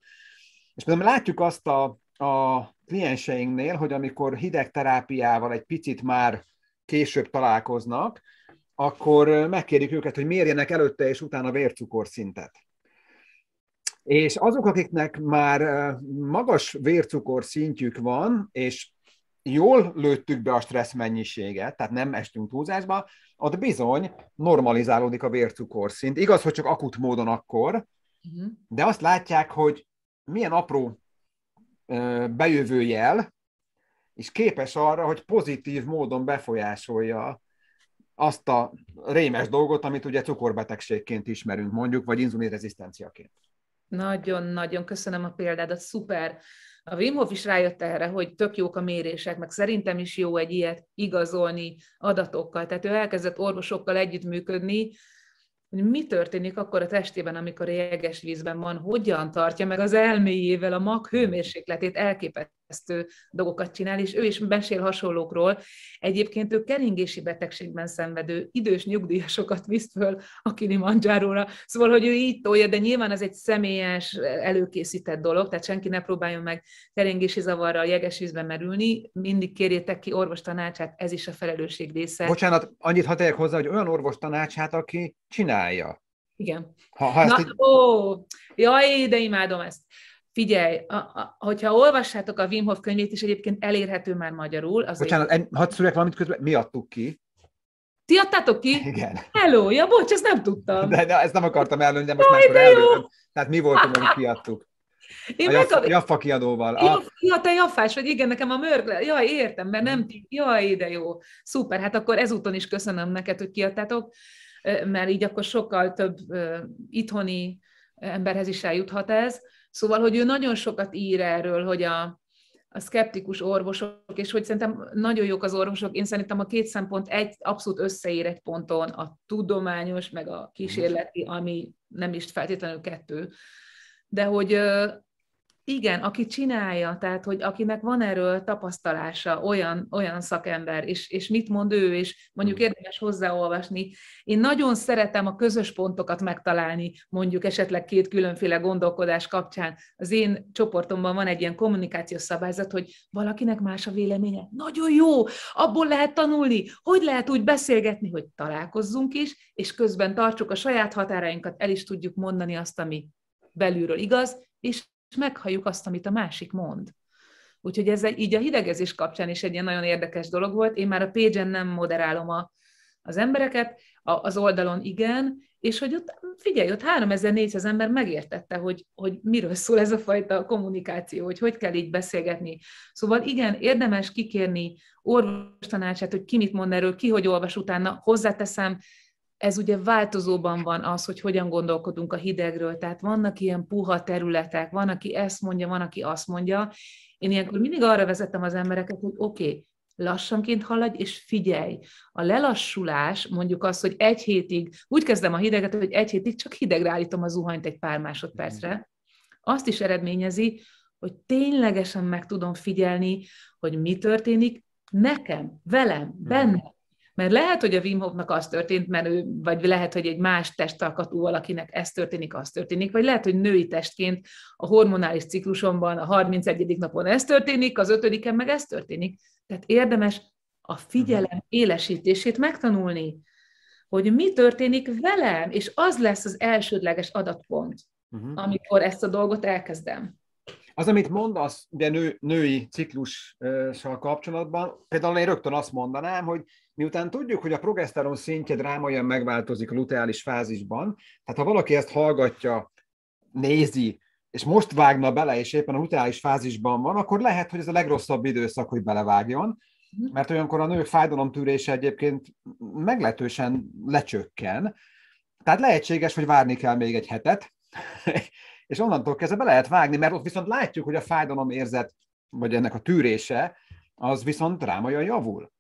És mondom, látjuk azt a, a klienseinknél, hogy amikor hideg terápiával egy picit már később találkoznak, akkor megkérjük őket, hogy mérjenek előtte és utána vércukorszintet. És azok, akiknek már eh, magas vércukorszintjük van, és jól lőttük be a stressz mennyiséget, tehát nem estünk túlzásba, ott bizony normalizálódik a vércukorszint. Igaz, hogy csak akut módon akkor, mhm. de azt látják, hogy milyen apró bejövő jel, és képes arra, hogy pozitív módon befolyásolja azt a rémes dolgot, amit ugye cukorbetegségként ismerünk mondjuk, vagy inzulinrezisztenciaként. Nagyon-nagyon köszönöm a példádat, szuper. A Wim Hof is rájött erre, hogy tök jók a mérések, meg szerintem is jó egy ilyet igazolni adatokkal. Tehát ő elkezdett orvosokkal együttműködni, hogy mi történik akkor a testében, amikor jeges vízben van, hogyan tartja meg az elméjével a mag hőmérsékletét, elképesztő elképesztő dolgokat csinál, és ő is mesél hasonlókról. Egyébként ő keringési betegségben szenvedő idős nyugdíjasokat visz föl a Kilimanjáróra, szóval, hogy ő így tolja, de nyilván ez egy személyes, előkészített dolog, tehát senki ne próbáljon meg keringési zavarral jeges vízbe merülni, mindig kérjétek ki orvos tanácsát, ez is a felelősség része. Bocsánat, annyit hat hozzá, hogy olyan orvos tanácsát, aki csinálja. Igen. Ha, ha Na, így... ó, jaj, de imádom ezt. Figyelj, a, a, hogyha olvassátok a Wim Hof könyvét, és egyébként elérhető már magyarul. Azért... Bocsánat, hadd szüljek valamit közben, mi adtuk ki? Ti adtátok ki? Igen. Hello, ja, bocs, ezt nem tudtam. De, de ezt nem akartam elmondani, de most Jaj, már jó. Tehát mi voltunk, amit kiadtuk. Én a jaffa, jaffa kiadóval. A... Jaff, ja, te jaffás vagy, igen, nekem a mörgle. Jaj, értem, mert nem ti. Jaj, de jó. Szuper, hát akkor ezúton is köszönöm neked, hogy kiadtátok, mert így akkor sokkal több itthoni emberhez is eljuthat ez. Szóval, hogy ő nagyon sokat ír erről, hogy a, a szkeptikus orvosok, és hogy szerintem nagyon jók az orvosok, én szerintem a két szempont egy abszolút összeér egy ponton, a tudományos, meg a kísérleti, ami nem is feltétlenül kettő, de hogy igen, aki csinálja, tehát hogy akinek van erről tapasztalása, olyan, olyan szakember, és, és mit mond ő, és mondjuk mm. érdemes hozzáolvasni. Én nagyon szeretem a közös pontokat megtalálni, mondjuk esetleg két különféle gondolkodás kapcsán. Az én csoportomban van egy ilyen kommunikációs szabályzat, hogy valakinek más a véleménye. Nagyon jó, abból lehet tanulni, hogy lehet úgy beszélgetni, hogy találkozzunk is, és közben tartsuk a saját határainkat, el is tudjuk mondani azt, ami belülről igaz, és és meghalljuk azt, amit a másik mond. Úgyhogy ez egy, így a hidegezés kapcsán is egy ilyen nagyon érdekes dolog volt. Én már a page nem moderálom a, az embereket, a, az oldalon igen, és hogy ott, figyelj, ott 3400 ember megértette, hogy, hogy miről szól ez a fajta kommunikáció, hogy hogy kell így beszélgetni. Szóval igen, érdemes kikérni orvostanácsát, hogy ki mit mond erről, ki hogy olvas utána, hozzáteszem, ez ugye változóban van az, hogy hogyan gondolkodunk a hidegről, tehát vannak ilyen puha területek, van, aki ezt mondja, van, aki azt mondja. Én ilyenkor mindig arra vezettem az embereket, hogy oké, okay, lassanként haladj, és figyelj. A lelassulás, mondjuk az, hogy egy hétig, úgy kezdem a hideget, hogy egy hétig csak hidegre állítom a zuhanyt egy pár másodpercre, mhm. azt is eredményezi, hogy ténylegesen meg tudom figyelni, hogy mi történik nekem, velem, mhm. bennem, mert lehet, hogy a Wim Hofnak az történt, mert ő, vagy lehet, hogy egy más testalkatú valakinek ez történik, az történik, vagy lehet, hogy női testként a hormonális ciklusomban a 31. napon ez történik, az 5 meg ez történik. Tehát érdemes a figyelem mhm. élesítését megtanulni, hogy mi történik velem, és az lesz az elsődleges adatpont, uh-huh. amikor ezt a dolgot elkezdem. Az, amit mondasz, ugye nő, női ciklussal kapcsolatban, például én rögtön azt mondanám, hogy Miután tudjuk, hogy a progeszteron szintje drámaian megváltozik a luteális fázisban, tehát ha valaki ezt hallgatja, nézi, és most vágna bele, és éppen a luteális fázisban van, akkor lehet, hogy ez a legrosszabb időszak, hogy belevágjon, mhm. mert olyankor a nők fájdalomtűrése egyébként meglehetősen lecsökken, tehát lehetséges, hogy várni kell még egy hetet, és onnantól kezdve be lehet vágni, mert ott viszont látjuk, hogy a fájdalom érzet, vagy ennek a tűrése, az viszont drámaian javul.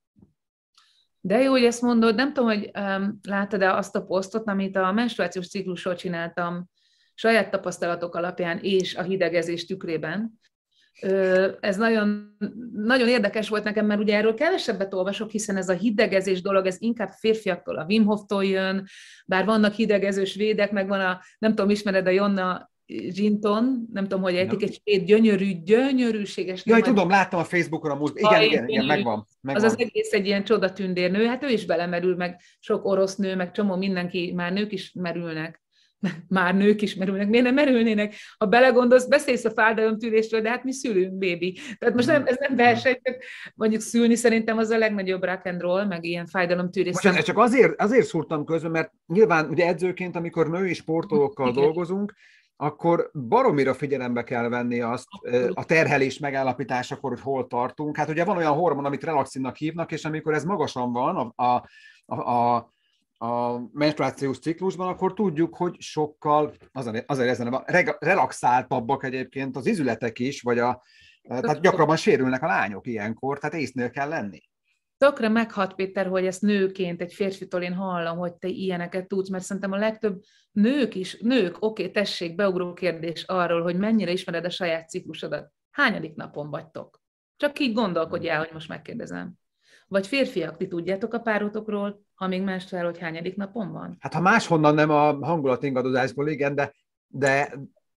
De jó, hogy ezt mondod, nem tudom, hogy um, láttad-e azt a posztot, amit a menstruációs ciklusról csináltam saját tapasztalatok alapján és a hidegezés tükrében. Ez nagyon, nagyon érdekes volt nekem, mert ugye erről kevesebbet olvasok, hiszen ez a hidegezés dolog, ez inkább férfiaktól, a Wim Hof-tól jön, bár vannak hidegezős védek, meg van a, nem tudom, ismered a Jonna Rinton, nem tudom, hogy ejtik, egy svéd gyönyörű, gyönyörűséges. Jaj, tudom, láttam a Facebookon a múlt. Igen, igen, igen, igen, megvan, megvan. Az az egész egy ilyen csoda tündérnő, hát ő is belemerül, meg sok orosz nő, meg csomó mindenki, már nők is merülnek már nők is merülnek, miért nem merülnének? Ha belegondolsz, beszélsz a fájdalomtűrésről, de hát mi szülünk, bébi. Tehát most nem, mm. ez nem verseny, mondjuk szülni szerintem az a legnagyobb rock and roll, meg ilyen fájdalomtűrés. Most csak azért, azért szúrtam közben, mert nyilván ugye edzőként, amikor női sportolókkal dolgozunk, akkor baromira figyelembe kell venni azt a terhelés megállapításakor, hogy hol tartunk. Hát ugye van olyan hormon, amit relaxinnak hívnak, és amikor ez magasan van a, a, a, a menstruációs ciklusban, akkor tudjuk, hogy sokkal, azért, ezen a relaxáltabbak egyébként az izületek is, vagy a, tehát gyakrabban sérülnek a lányok ilyenkor, tehát észnél kell lenni tökre meghat, Péter, hogy ezt nőként, egy férfitől én hallom, hogy te ilyeneket tudsz, mert szerintem a legtöbb nők is, nők, oké, okay, tessék, beugró kérdés arról, hogy mennyire ismered a saját ciklusodat. Hányadik napon vagytok? Csak így gondolkodjál, hogy most megkérdezem. Vagy férfiak, ti tudjátok a párotokról, ha még fel, hogy hányadik napon van? Hát ha máshonnan nem a hangulat ingadozásból, igen, de... De,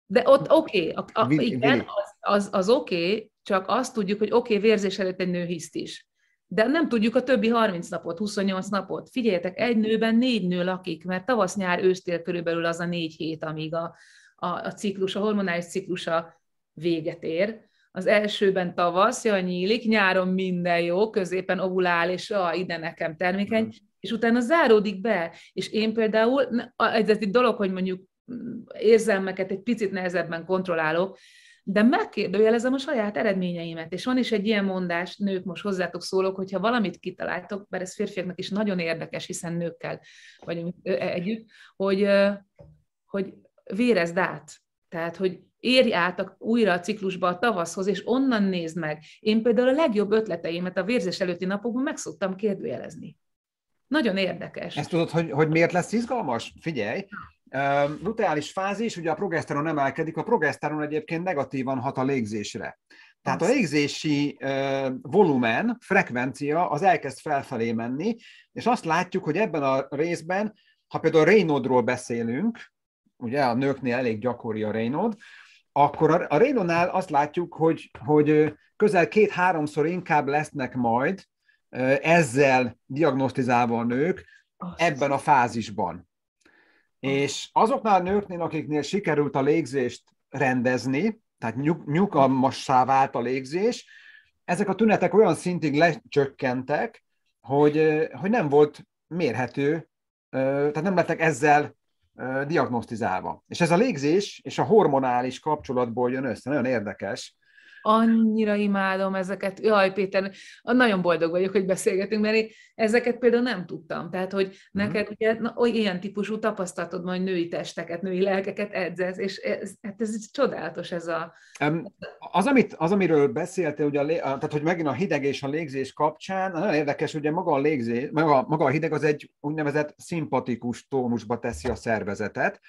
de ott oké, okay, igen, az, az, az oké, okay, csak azt tudjuk, hogy oké, okay, vérzés előtt egy nő hiszt is de nem tudjuk a többi 30 napot, 28 napot. Figyeljetek, egy nőben négy nő lakik, mert tavasz, nyár, ősztél körülbelül az a négy hét, amíg a, a, a ciklus, a hormonális ciklusa véget ér. Az elsőben tavasz, jaj, nyílik, nyáron minden jó, középen ovulál, és a, ah, ide nekem termékeny, mm. és utána záródik be. És én például, ez egy dolog, hogy mondjuk mm, érzelmeket egy picit nehezebben kontrollálok, de megkérdőjelezem a saját eredményeimet. És van is egy ilyen mondás, nők most hozzátok szólok, hogyha valamit kitaláltok, mert ez férfiaknak is nagyon érdekes, hiszen nőkkel vagyunk e, együtt, hogy, hogy vérezd át. Tehát, hogy érj át a újra a ciklusba a tavaszhoz, és onnan nézd meg. Én például a legjobb ötleteimet a vérzés előtti napokban meg szoktam kérdőjelezni. Nagyon érdekes. Ezt tudod, hogy, hogy miért lesz izgalmas? Figyelj, luteális fázis, ugye a progeszteron emelkedik, a progeszteron egyébként negatívan hat a légzésre. Tehát a légzési volumen, frekvencia az elkezd felfelé menni, és azt látjuk, hogy ebben a részben, ha például Raynaudról beszélünk, ugye a nőknél elég gyakori a Raynaud, akkor a, a Raynaudnál azt látjuk, hogy, hogy közel két-háromszor inkább lesznek majd ezzel diagnosztizálva a nők ebben a fázisban. És azoknál a nőknél, akiknél sikerült a légzést rendezni, tehát nyug, nyugalmassá vált a légzés, ezek a tünetek olyan szintig lecsökkentek, hogy, hogy nem volt mérhető, tehát nem lettek ezzel diagnosztizálva. És ez a légzés és a hormonális kapcsolatból jön össze, nagyon érdekes, annyira imádom ezeket. Jaj, Péter, nagyon boldog vagyok, hogy beszélgetünk, mert én ezeket például nem tudtam. Tehát, hogy mhm. neked mm-hmm. ugye na, oly, ilyen típusú tapasztalatod majd női testeket, női lelkeket edzesz, és ez, hát ez, csodálatos ez a... Az, amit, az amiről beszéltél, ugye a, lé... tehát, hogy megint a hideg és a légzés kapcsán, nagyon érdekes, ugye maga a légzés, maga, maga a hideg az egy úgynevezett szimpatikus tónusba teszi a szervezetet,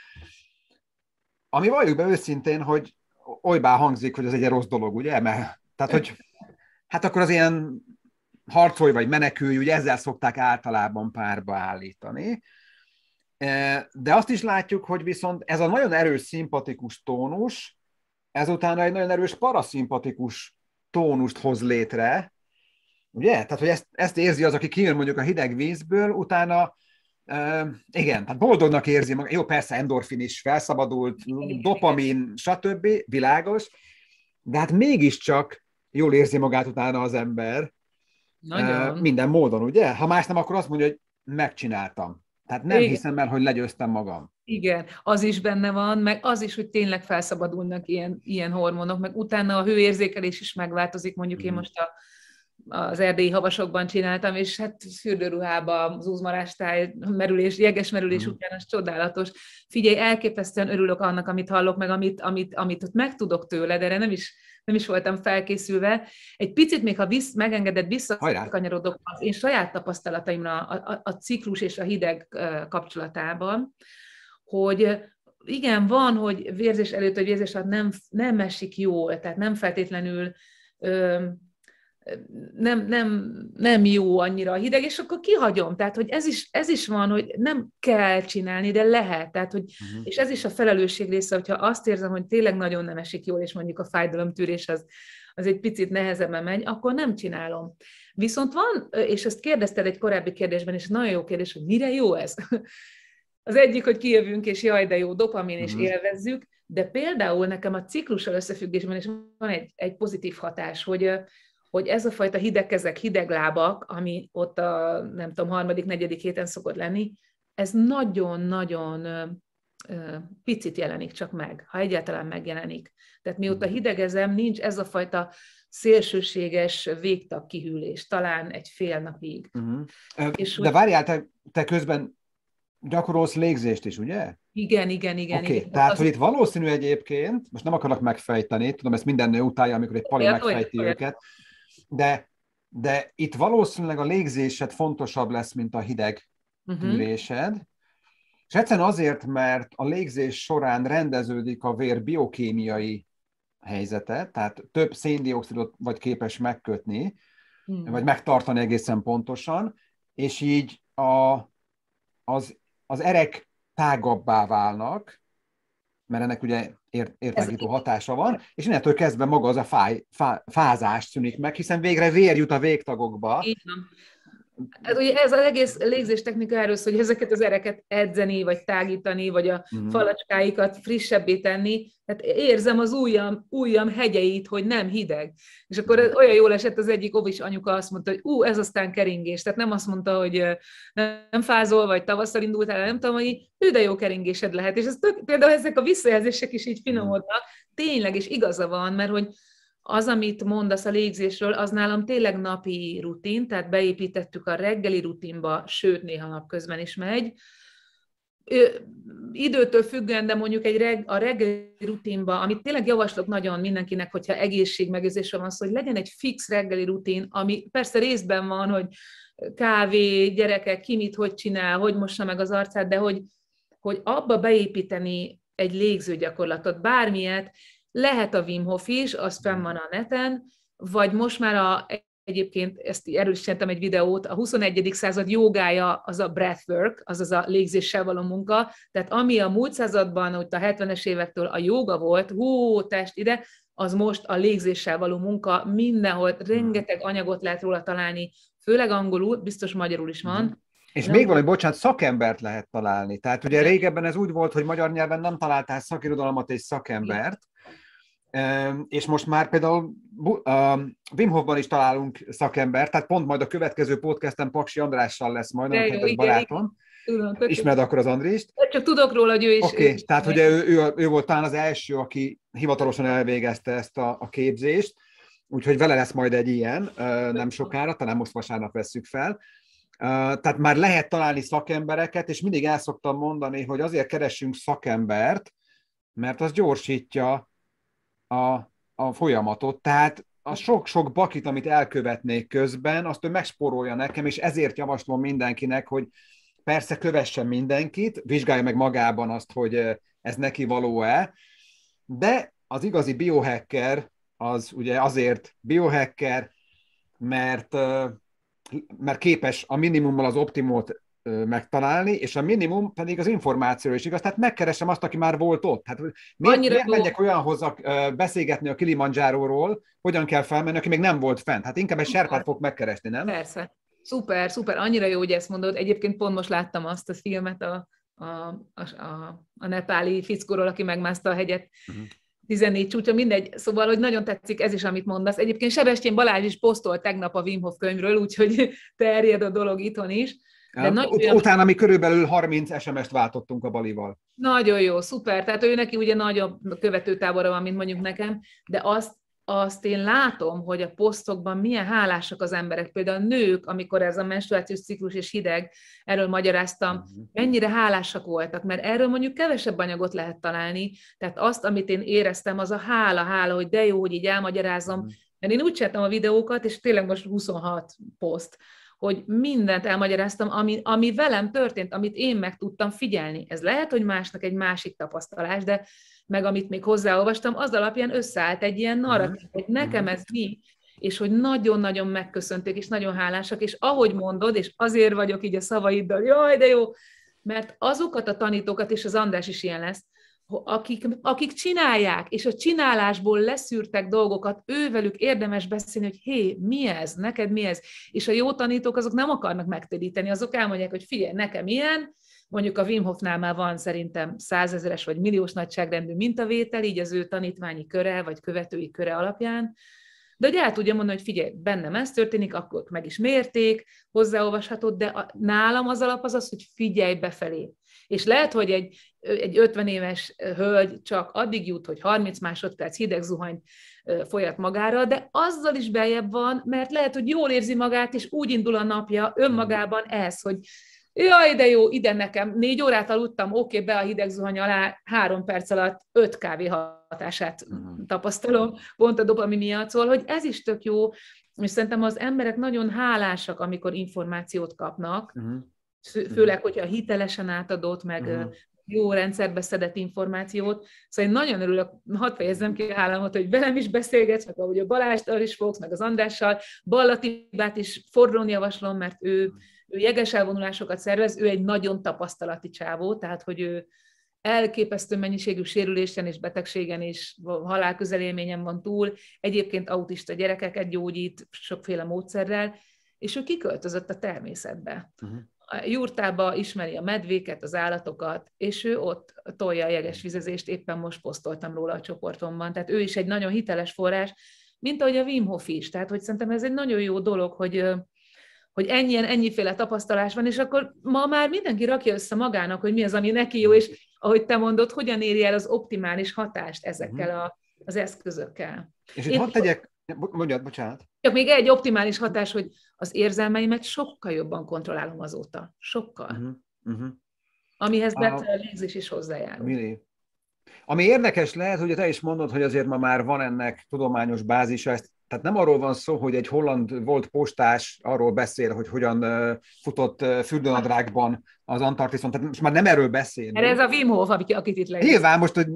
ami valljuk be őszintén, hogy olybá hangzik, hogy ez egy rossz dolog, ugye? Mert, tehát, hogy hát akkor az ilyen harcolj vagy menekülj, ugye ezzel szokták általában párba állítani. E, de azt is látjuk, hogy viszont ez a nagyon erős szimpatikus tónus, ezután egy nagyon erős paraszimpatikus tónust hoz létre, ugye? Tehát, hogy ezt, ezt érzi az, aki kijön mondjuk a hideg vízből, utána Uh, igen, tehát boldognak érzi magát. Jó, persze endorfin is felszabadult, dopamin, stb. világos, de hát mégiscsak jól érzi magát utána az ember. Nagyon. Uh, minden módon, ugye? Ha más nem, akkor azt mondja, hogy megcsináltam. Tehát nem igen. hiszem el, hogy legyőztem magam. Igen, az is benne van, meg az is, hogy tényleg felszabadulnak ilyen, ilyen hormonok, meg utána a hőérzékelés is megváltozik, mondjuk mm. én hmm. most a az erdélyi havasokban csináltam, és hát fürdőruhában az úzmarástáj merülés, jeges merülés mhm. után, az csodálatos. Figyelj, elképesztően örülök annak, amit hallok, meg amit, amit, amit ott megtudok tőled, erre nem is, nem is voltam felkészülve. Egy picit még, ha visz, megengedett, visszakanyarodok az én saját tapasztalataimra a, a, a ciklus és a hideg kapcsolatában, hogy igen, van, hogy vérzés előtt vagy vérzés alatt nem, nem esik jól, tehát nem feltétlenül nem, nem, nem jó annyira a hideg, és akkor kihagyom. Tehát, hogy ez is, ez is van, hogy nem kell csinálni, de lehet. Tehát, hogy, uh-huh. És ez is a felelősség része, hogyha azt érzem, hogy tényleg nagyon nem esik jól, és mondjuk a fájdalomtűrés az, az egy picit nehezebben megy, akkor nem csinálom. Viszont van, és ezt kérdezted egy korábbi kérdésben, és nagyon jó kérdés, hogy mire jó ez? Az egyik, hogy kijövünk, és jaj, de jó, dopamin, és uh-huh. Mhm. élvezzük, de például nekem a ciklussal összefüggésben is van egy, egy pozitív hatás, hogy hogy ez a fajta hidegkezek, hideglábak, ami ott a, nem tudom, harmadik, negyedik héten szokott lenni, ez nagyon-nagyon picit jelenik csak meg, ha egyáltalán megjelenik. Tehát mióta hmm. hidegezem, nincs ez a fajta szélsőséges végtag kihűlés, talán egy fél napig. Uh-huh. És De úgy... várjál, te, te közben gyakorolsz légzést is, ugye? Igen, igen, igen. Oké, okay, tehát, az... hogy itt valószínű egyébként, most nem akarnak megfejteni, tudom, ezt minden nő utálja, amikor egy pali olyan, hát megfejti olyan, őket, de, de itt valószínűleg a légzésed fontosabb lesz, mint a hideg uh-huh. és egyszerűen azért, mert a légzés során rendeződik a vér biokémiai helyzete, tehát több széndiokszidot vagy képes megkötni, hmm. vagy megtartani egészen pontosan, és így a, az, az erek tágabbá válnak, mert ennek ugye ért, értelmítő hatása van, és innentől kezdve maga az a fáj, fá, fázás szűnik meg, hiszen végre vér jut a végtagokba. Így van. Hát ugye ez az egész légzéstechnika erről szól, hogy ezeket az ereket edzeni, vagy tágítani, vagy a uh-huh. falacskáikat frissebbé tenni. Hát érzem az ujjam, ujjam hegyeit, hogy nem hideg. És akkor olyan jól esett az egyik ovis anyuka azt mondta, hogy ú, ez aztán keringés. Tehát nem azt mondta, hogy nem fázol, vagy tavasszal indultál, nem tudom, hogy ő de jó keringésed lehet. És ez tök, például ezek a visszajelzések is így finomodnak. Tényleg, és igaza van, mert hogy az, amit mondasz a légzésről, az nálam tényleg napi rutin, tehát beépítettük a reggeli rutinba, sőt, néha napközben is megy. Ö, időtől függően, de mondjuk egy reg, a reggeli rutinba, amit tényleg javaslok nagyon mindenkinek, hogyha egészségmegőzésről van szó, hogy legyen egy fix reggeli rutin, ami persze részben van, hogy kávé, gyerekek, ki mit, hogy csinál, hogy mossa meg az arcát, de hogy, hogy abba beépíteni egy légzőgyakorlatot, bármilyet, lehet a Wim Hof is, az fenn van a neten, vagy most már a, egyébként ezt erősítettem egy videót, a 21. század jogája az a breathwork, azaz a légzéssel való munka, tehát ami a múlt században, úgy a 70-es évektől a joga volt, hú, test ide, az most a légzéssel való munka, mindenhol hmm. rengeteg anyagot lehet róla találni, főleg angolul, biztos magyarul is van. Hmm. És még valami, bocsánat, szakembert lehet találni. Tehát ugye régebben ez úgy volt, hogy magyar nyelven nem találtál szakirodalmat és szakembert, és most már például Wim Hofban is találunk szakembert, tehát pont majd a következő podcasten Paksi Andrással lesz majd, a kedves barátom. Tudom, Ismered akkor az Andrést? Csak tudok róla, hogy ő is. Oké, okay, tehát hogy ő, ő, ő volt talán az első, aki hivatalosan elvégezte ezt a, a képzést, úgyhogy vele lesz majd egy ilyen nem sokára, talán most vasárnap vesszük fel. Tehát már lehet találni szakembereket, és mindig el szoktam mondani, hogy azért keresünk szakembert, mert az gyorsítja a, a folyamatot, tehát a sok-sok bakit, amit elkövetnék közben, azt ő megspórolja nekem, és ezért javaslom mindenkinek, hogy persze kövessen mindenkit, vizsgálja meg magában azt, hogy ez neki való-e, de az igazi biohacker az ugye azért biohacker, mert, mert képes a minimummal az optimumot megtalálni, és a minimum pedig az információ is igaz, tehát megkeresem azt, aki már volt ott. Hát miért, Annyira miért menjek olyanhoz a, beszélgetni a Kilimanjáróról, hogyan kell felmenni, aki még nem volt fent? Hát inkább egy serpát fog megkeresni, nem? Persze. Szuper, szuper, annyira jó, hogy ezt mondod. Egyébként pont most láttam azt a filmet a, a, a, a, a nepáli fickóról, aki megmászta a hegyet. Uh-huh. Mhm. 14 csúcsa, mindegy. Szóval, hogy nagyon tetszik ez is, amit mondasz. Egyébként Sebestyén Balázs is posztolt tegnap a Wim Hof könyvről, úgyhogy terjed a dolog itthon is. De hát, nagyon Ut- olyan... Utána mi körülbelül 30 SMS-t váltottunk a Balival. Nagyon jó, szuper. Tehát ő neki ugye nagyobb követőtábora van, mint mondjuk nekem, de azt azt én látom, hogy a posztokban milyen hálásak az emberek, például a nők, amikor ez a menstruációs ciklus és hideg, erről magyaráztam, mhm. mennyire hálásak voltak, mert erről mondjuk kevesebb anyagot lehet találni, tehát azt, amit én éreztem, az a hála, hála, hogy de jó, hogy így elmagyarázom, mhm. mert én úgy csináltam a videókat, és tényleg most 26 poszt, hogy mindent elmagyaráztam, ami, ami velem történt, amit én meg tudtam figyelni. Ez lehet, hogy másnak egy másik tapasztalás, de meg amit még hozzáolvastam, az alapján összeállt egy ilyen mhm. narratív, hogy mhm. nekem ez mi, és hogy nagyon-nagyon megköszönték, és nagyon hálásak, és ahogy mondod, és azért vagyok így a szavaiddal, jaj, de jó, mert azokat a tanítókat, és az András is ilyen lesz, akik, akik csinálják, és a csinálásból leszűrtek dolgokat, ővelük érdemes beszélni, hogy hé, mi ez, neked mi ez, és a jó tanítók azok nem akarnak megtéríteni, azok elmondják, hogy figyelj, nekem ilyen, mondjuk a Wim Hofnál már van szerintem százezeres vagy milliós nagyságrendű mintavétel, így az ő tanítványi köre vagy követői köre alapján, de hogy el tudja mondani, hogy figyelj, bennem ez történik, akkor meg is mérték, hozzáolvashatod, de a, nálam az alap az az, hogy figyelj befelé. És lehet, hogy egy egy 50 éves hölgy csak addig jut, hogy 30 másodperc hideg zuhanyt folyat magára, de azzal is beljebb van, mert lehet, hogy jól érzi magát, és úgy indul a napja önmagában ez, hogy jaj, de jó, ide nekem, négy órát aludtam, oké, be a hideg zuhany alá, három perc alatt öt kávé hatását mhm. tapasztalom, pont a dopami miatt, szóval, hogy ez is tök jó, és szerintem az emberek nagyon hálásak, amikor információt kapnak, uh-huh. főleg, hogyha hitelesen átadott, meg, uh-huh jó rendszerbe szedett információt. Szóval én nagyon örülök, hadd fejezzem ki a hálámat, hogy velem is beszélgetsz, meg ahogy a Balázstal is fogsz, meg az Andrással, Ballatibát is forrón javaslom, mert ő, ő jeges elvonulásokat szervez, ő egy nagyon tapasztalati csávó, tehát hogy ő elképesztő mennyiségű sérülésen és betegségen és halálközelélményen van túl, egyébként autista gyerekeket gyógyít sokféle módszerrel, és ő kiköltözött a természetbe. Uh-huh a jurtába ismeri a medvéket, az állatokat, és ő ott tolja a jeges vizezést, éppen most posztoltam róla a csoportomban. Tehát ő is egy nagyon hiteles forrás, mint ahogy a Wim Hof is. Tehát, hogy szerintem ez egy nagyon jó dolog, hogy, hogy ennyien, ennyiféle tapasztalás van, és akkor ma már mindenki rakja össze magának, hogy mi az, ami neki jó, és ahogy te mondod, hogyan éri el az optimális hatást ezekkel mhm. a, az eszközökkel. És itt Én... hadd tegyek Mondjad, bocsánat. Csak még egy optimális hatás, hogy az érzelmeimet sokkal jobban kontrollálom azóta. Sokkal. Uh-huh. Uh-huh. Amihez a... a légzés is hozzájárul. Mili. Ami érdekes lehet, hogy te is mondod, hogy azért ma már van ennek tudományos bázisa, ezt tehát nem arról van szó, hogy egy holland volt postás arról beszél, hogy hogyan futott fürdőnadrágban az Antarktiszon, tehát most már nem erről beszél. Erre ez a Wim Hof, akit itt lehet. Nyilván most, hogy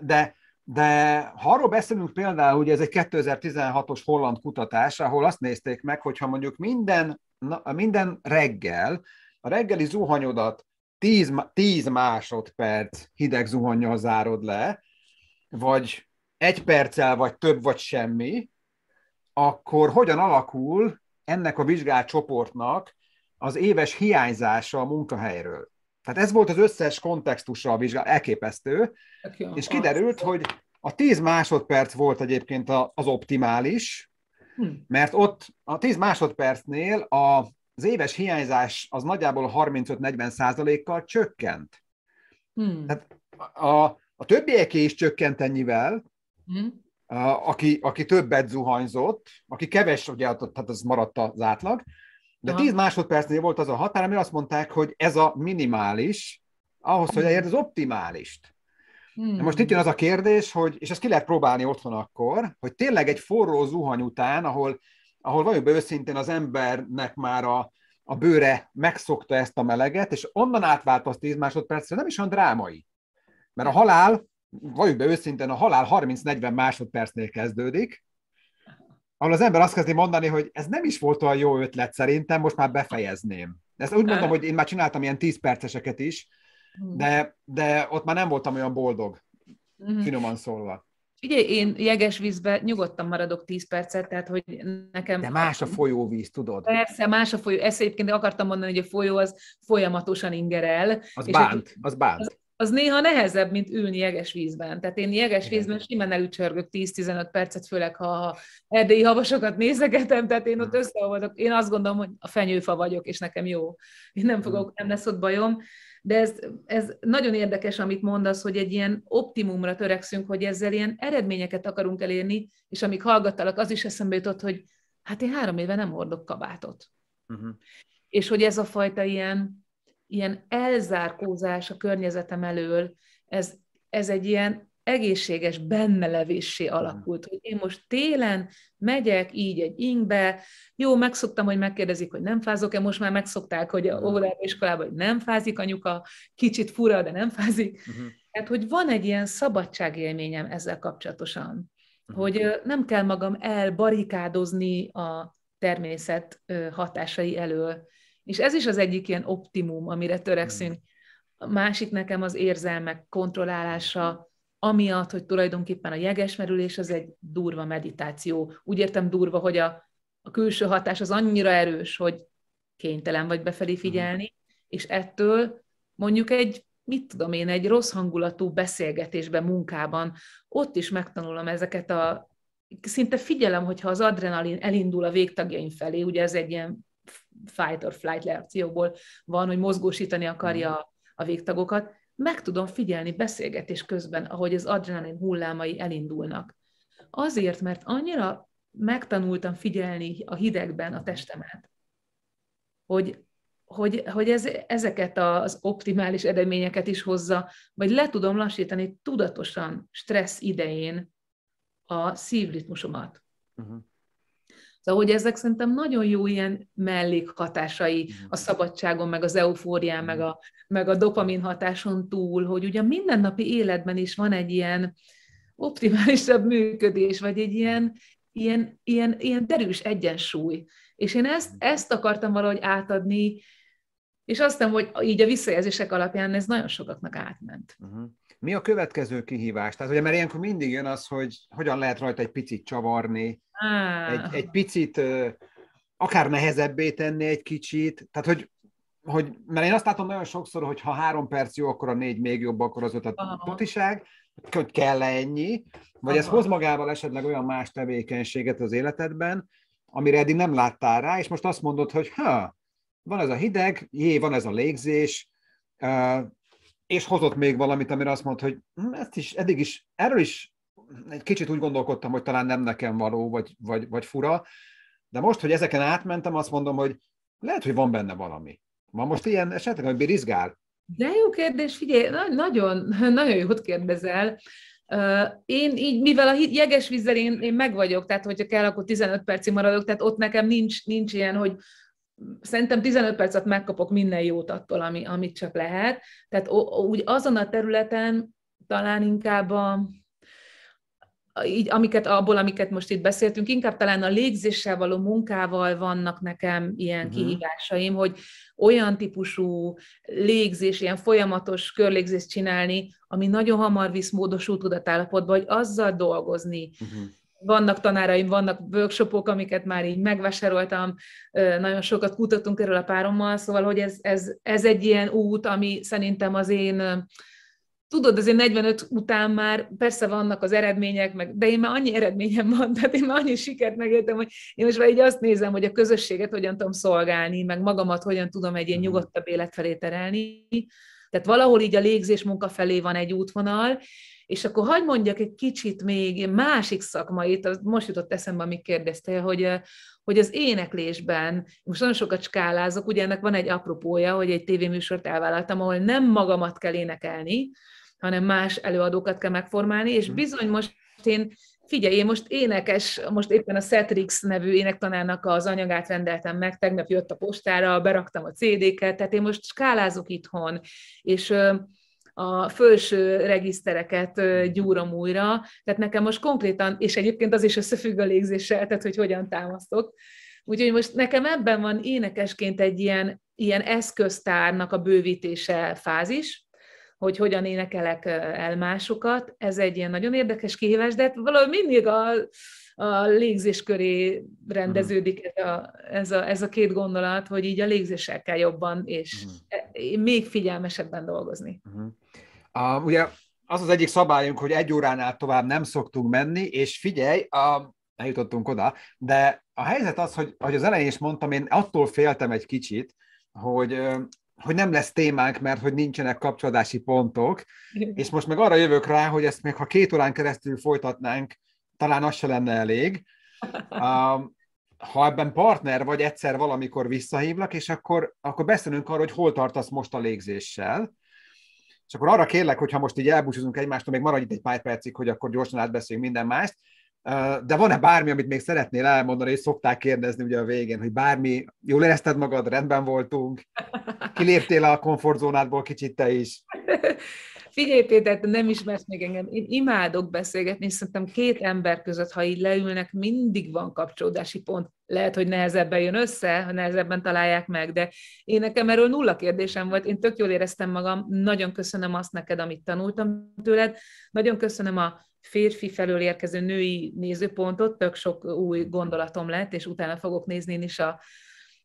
de de ha arról beszélünk például, hogy ez egy 2016-os holland kutatás, ahol azt nézték meg, hogyha mondjuk minden, minden reggel a reggeli zuhanyodat 10, 10 másodperc hideg zuhanyjal zárod le, vagy egy perccel, vagy több, vagy semmi, akkor hogyan alakul ennek a vizsgált csoportnak az éves hiányzása a munkahelyről? Tehát ez volt az összes kontextusra a vizsgálat, elképesztő, okay, és kiderült, hogy a 10 másodperc volt egyébként az optimális, hm. mert ott a 10 másodpercnél a, az éves hiányzás az nagyjából 35-40 százalékkal csökkent. Hmm. Tehát a, a többieké is csökkent ennyivel, hmm. aki, aki többet zuhanyzott, aki keves, ugye, tehát az maradt az átlag, de Aha. 10 másodpercnél volt az a határ, amire azt mondták, hogy ez a minimális, ahhoz, hogy mhm. elérd az optimálist. Hmm. Most itt jön az a kérdés, hogy, és ezt ki lehet próbálni otthon akkor, hogy tényleg egy forró zuhany után, ahol, ahol vajon be őszintén az embernek már a, a bőre megszokta ezt a meleget, és onnan átváltoz 10 másodpercre, nem is olyan drámai. Mert a halál, valójában be őszintén, a halál 30-40 másodpercnél kezdődik, ahol az ember azt kezdi mondani, hogy ez nem is volt olyan jó ötlet szerintem, most már befejezném. Ezt úgy mondom, hogy én már csináltam ilyen 10 perceseket is, hm. de, de ott már nem voltam olyan boldog, hm. finoman szólva. Ugye én jeges vízbe nyugodtan maradok 10 percet, tehát hogy nekem... De más a folyóvíz, tudod? Persze, más a folyó. Ezt egyébként akartam mondani, hogy a folyó az folyamatosan ingerel. Az és hát bánt, egy... az bánt. Az az néha nehezebb, mint ülni jeges vízben. Tehát én jeges Igen. vízben simán elücsörgök 10-15 percet, főleg ha erdélyi havasokat nézegetem, tehát én ott összeolvadok. Én azt gondolom, hogy a fenyőfa vagyok, és nekem jó. Én nem fogok, nem lesz ott bajom. De ez, ez nagyon érdekes, amit mondasz, hogy egy ilyen optimumra törekszünk, hogy ezzel ilyen eredményeket akarunk elérni, és amíg hallgattalak, az is eszembe jutott, hogy hát én három éve nem hordok kabátot. Uh-huh. És hogy ez a fajta ilyen ilyen elzárkózás a környezetem elől, ez, ez egy ilyen egészséges bennelevéssé mm. alakult, hogy én most télen megyek így egy ingbe, jó, megszoktam, hogy megkérdezik, hogy nem fázok-e, most már megszokták, hogy a mm. óvodában, iskolában, hogy nem fázik anyuka, kicsit fura, de nem fázik. Uh-huh. Tehát, hogy van egy ilyen szabadságélményem ezzel kapcsolatosan, uh-huh. hogy nem kell magam elbarikádozni a természet hatásai elől, és ez is az egyik ilyen optimum, amire törekszünk. Hmm. A másik nekem az érzelmek kontrollálása, amiatt, hogy tulajdonképpen a jegesmerülés az egy durva meditáció. Úgy értem durva, hogy a, a külső hatás az annyira erős, hogy kénytelen vagy befelé hmm. figyelni, és ettől mondjuk egy, mit tudom én, egy rossz hangulatú beszélgetésben, munkában, ott is megtanulom ezeket a, szinte figyelem, hogyha az adrenalin elindul a végtagjaim felé, ugye ez egy ilyen fight or flight reakcióból van, hogy mozgósítani akarja a, mhm. a végtagokat, meg tudom figyelni beszélgetés közben, ahogy az adrenalin hullámai elindulnak. Azért, mert annyira megtanultam figyelni a hidegben a testemet, hogy, hogy, hogy ez, ezeket az optimális eredményeket is hozza, vagy le tudom lassítani tudatosan stressz idején a szívritmusomat. Uh-huh. Szóval, hogy ezek szerintem nagyon jó ilyen mellékhatásai mhm. a szabadságon, meg az eufórián, meg mhm. a, meg a dopamin hatáson túl, hogy ugye a mindennapi életben is van egy ilyen optimálisabb működés, vagy egy ilyen, ilyen, ilyen, ilyen derűs egyensúly. És én ezt, mhm. ezt akartam valahogy átadni, és azt hogy így a visszajelzések alapján ez nagyon sokaknak átment. Uh-huh. Mi a következő kihívás? Tehát ugye, mert ilyenkor mindig jön az, hogy hogyan lehet rajta egy picit csavarni, ah. egy, egy picit akár nehezebbé tenni egy kicsit, tehát hogy hogy, mert én azt látom nagyon sokszor, hogy ha három perc jó, akkor a négy még jobb, akkor az öt a potiság. hogy kell -e ennyi, vagy Aha. ez hoz magával esetleg olyan más tevékenységet az életedben, amire eddig nem láttál rá, és most azt mondod, hogy ha, van ez a hideg, jé, van ez a légzés, és hozott még valamit, amire azt mondta, hogy hm, ezt is, eddig is, erről is egy kicsit úgy gondolkodtam, hogy talán nem nekem való, vagy, vagy, vagy fura, de most, hogy ezeken átmentem, azt mondom, hogy lehet, hogy van benne valami. Van most ilyen esetleg, hogy birizgál? De jó kérdés, figyelj, nagyon, nagyon jót kérdezel. Én így, mivel a jeges vízzel én, én meg vagyok, tehát hogyha kell, akkor 15 percig maradok, tehát ott nekem nincs, nincs ilyen, hogy szerintem 15 percet megkapok minden jót attól, ami, amit csak lehet. Tehát úgy azon a területen talán inkább a, így, amiket abból, amiket most itt beszéltünk, inkább talán a légzéssel való munkával vannak nekem ilyen uh-huh. kihívásaim, hogy olyan típusú légzés, ilyen folyamatos körlégzést csinálni, ami nagyon hamar visz módosul tudatállapotba, hogy azzal dolgozni, uh-huh vannak tanáraim, vannak workshopok, amiket már így megvásároltam, nagyon sokat kutattunk erről a párommal, szóval, hogy ez, ez, ez egy ilyen út, ami szerintem az én tudod, azért 45 után már persze vannak az eredmények, meg, de én már annyi eredményem van, tehát én már annyi sikert megértem, hogy én most már így azt nézem, hogy a közösséget hogyan tudom szolgálni, meg magamat hogyan tudom egy ilyen mhm. nyugodtabb élet felé terelni. Tehát valahol így a légzés munka felé van egy útvonal, és akkor hagyd mondjak egy kicsit még másik szakmait, most jutott eszembe, amit kérdeztél, hogy, hogy az éneklésben, most nagyon sokat skálázok, ugye ennek van egy apropója, hogy egy tévéműsort elvállaltam, ahol nem magamat kell énekelni, hanem más előadókat kell megformálni, és hm. bizony most én figyelj, én most énekes, most éppen a Cetrix nevű énektanárnak az anyagát rendeltem meg, tegnap jött a postára, beraktam a CD-ket, tehát én most skálázok itthon, és a felső regisztereket hmm. gyúrom újra, tehát nekem most konkrétan, és egyébként az is összefügg a légzéssel, tehát hogy hogyan támasztok, Úgyhogy most nekem ebben van énekesként egy ilyen, ilyen eszköztárnak a bővítése fázis, hogy hogyan énekelek el másokat. Ez egy ilyen nagyon érdekes kihívás, de hát valahogy mindig a, a légzés köré rendeződik ez a, ez, a, ez a két gondolat, hogy így a légzéssel kell jobban és uh-huh. még figyelmesebben dolgozni. Uh-huh. A, ugye az az egyik szabályunk, hogy egy óránál tovább nem szoktunk menni, és figyelj, a, eljutottunk oda, de a helyzet az, hogy ahogy az elején is mondtam, én attól féltem egy kicsit, hogy hogy nem lesz témánk, mert hogy nincsenek kapcsolódási pontok, és most meg arra jövök rá, hogy ezt még ha két órán keresztül folytatnánk, talán az se lenne elég. A, ha ebben partner vagy, egyszer valamikor visszahívlak, és akkor, akkor beszélünk arról, hogy hol tartasz most a légzéssel, és akkor arra kérlek, hogy ha most így elbúcsúzunk egymástól, még maradj itt egy pár percig, hogy akkor gyorsan átbeszéljünk minden mást. De van-e bármi, amit még szeretnél elmondani, és szokták kérdezni ugye a végén, hogy bármi, jól érezted magad, rendben voltunk, kiléptél a komfortzónádból kicsit te is? Figyelj Péter, te nem ismersz még engem, én imádok beszélgetni, és szerintem két ember között, ha így leülnek, mindig van kapcsolódási pont. Lehet, hogy nehezebben jön össze, ha nehezebben találják meg, de én nekem erről nulla kérdésem volt, én tök jól éreztem magam, nagyon köszönöm azt neked, amit tanultam tőled, nagyon köszönöm a férfi felől érkező női nézőpontot, tök sok új gondolatom lett, és utána fogok nézni én is a,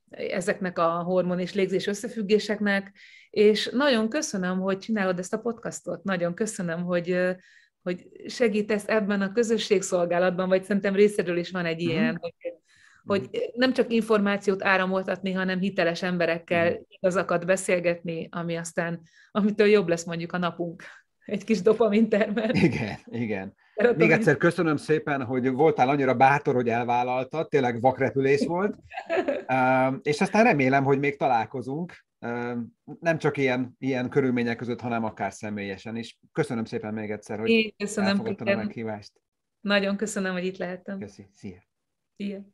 ezeknek a hormon és légzés összefüggéseknek, és nagyon köszönöm, hogy csinálod ezt a podcastot, nagyon köszönöm, hogy, hogy segítesz ebben a közösségszolgálatban, vagy szerintem részéről is van egy mhm. ilyen, mm-hmm. hogy, hogy nem csak információt áramoltatni, hanem hiteles emberekkel mhm. igazakat beszélgetni, ami aztán, amitől jobb lesz mondjuk a napunk. Egy kis dopamin termel. Igen, igen. Még egyszer köszönöm szépen, hogy voltál annyira bátor, hogy elvállaltad, tényleg vakrepülés volt, és aztán remélem, hogy még találkozunk, nem csak ilyen, ilyen körülmények között, hanem akár személyesen is. Köszönöm szépen még egyszer, hogy Én köszönöm elfogadtad a meghívást. Nagyon köszönöm, hogy itt lehettem. Köszi. Szia. Szia.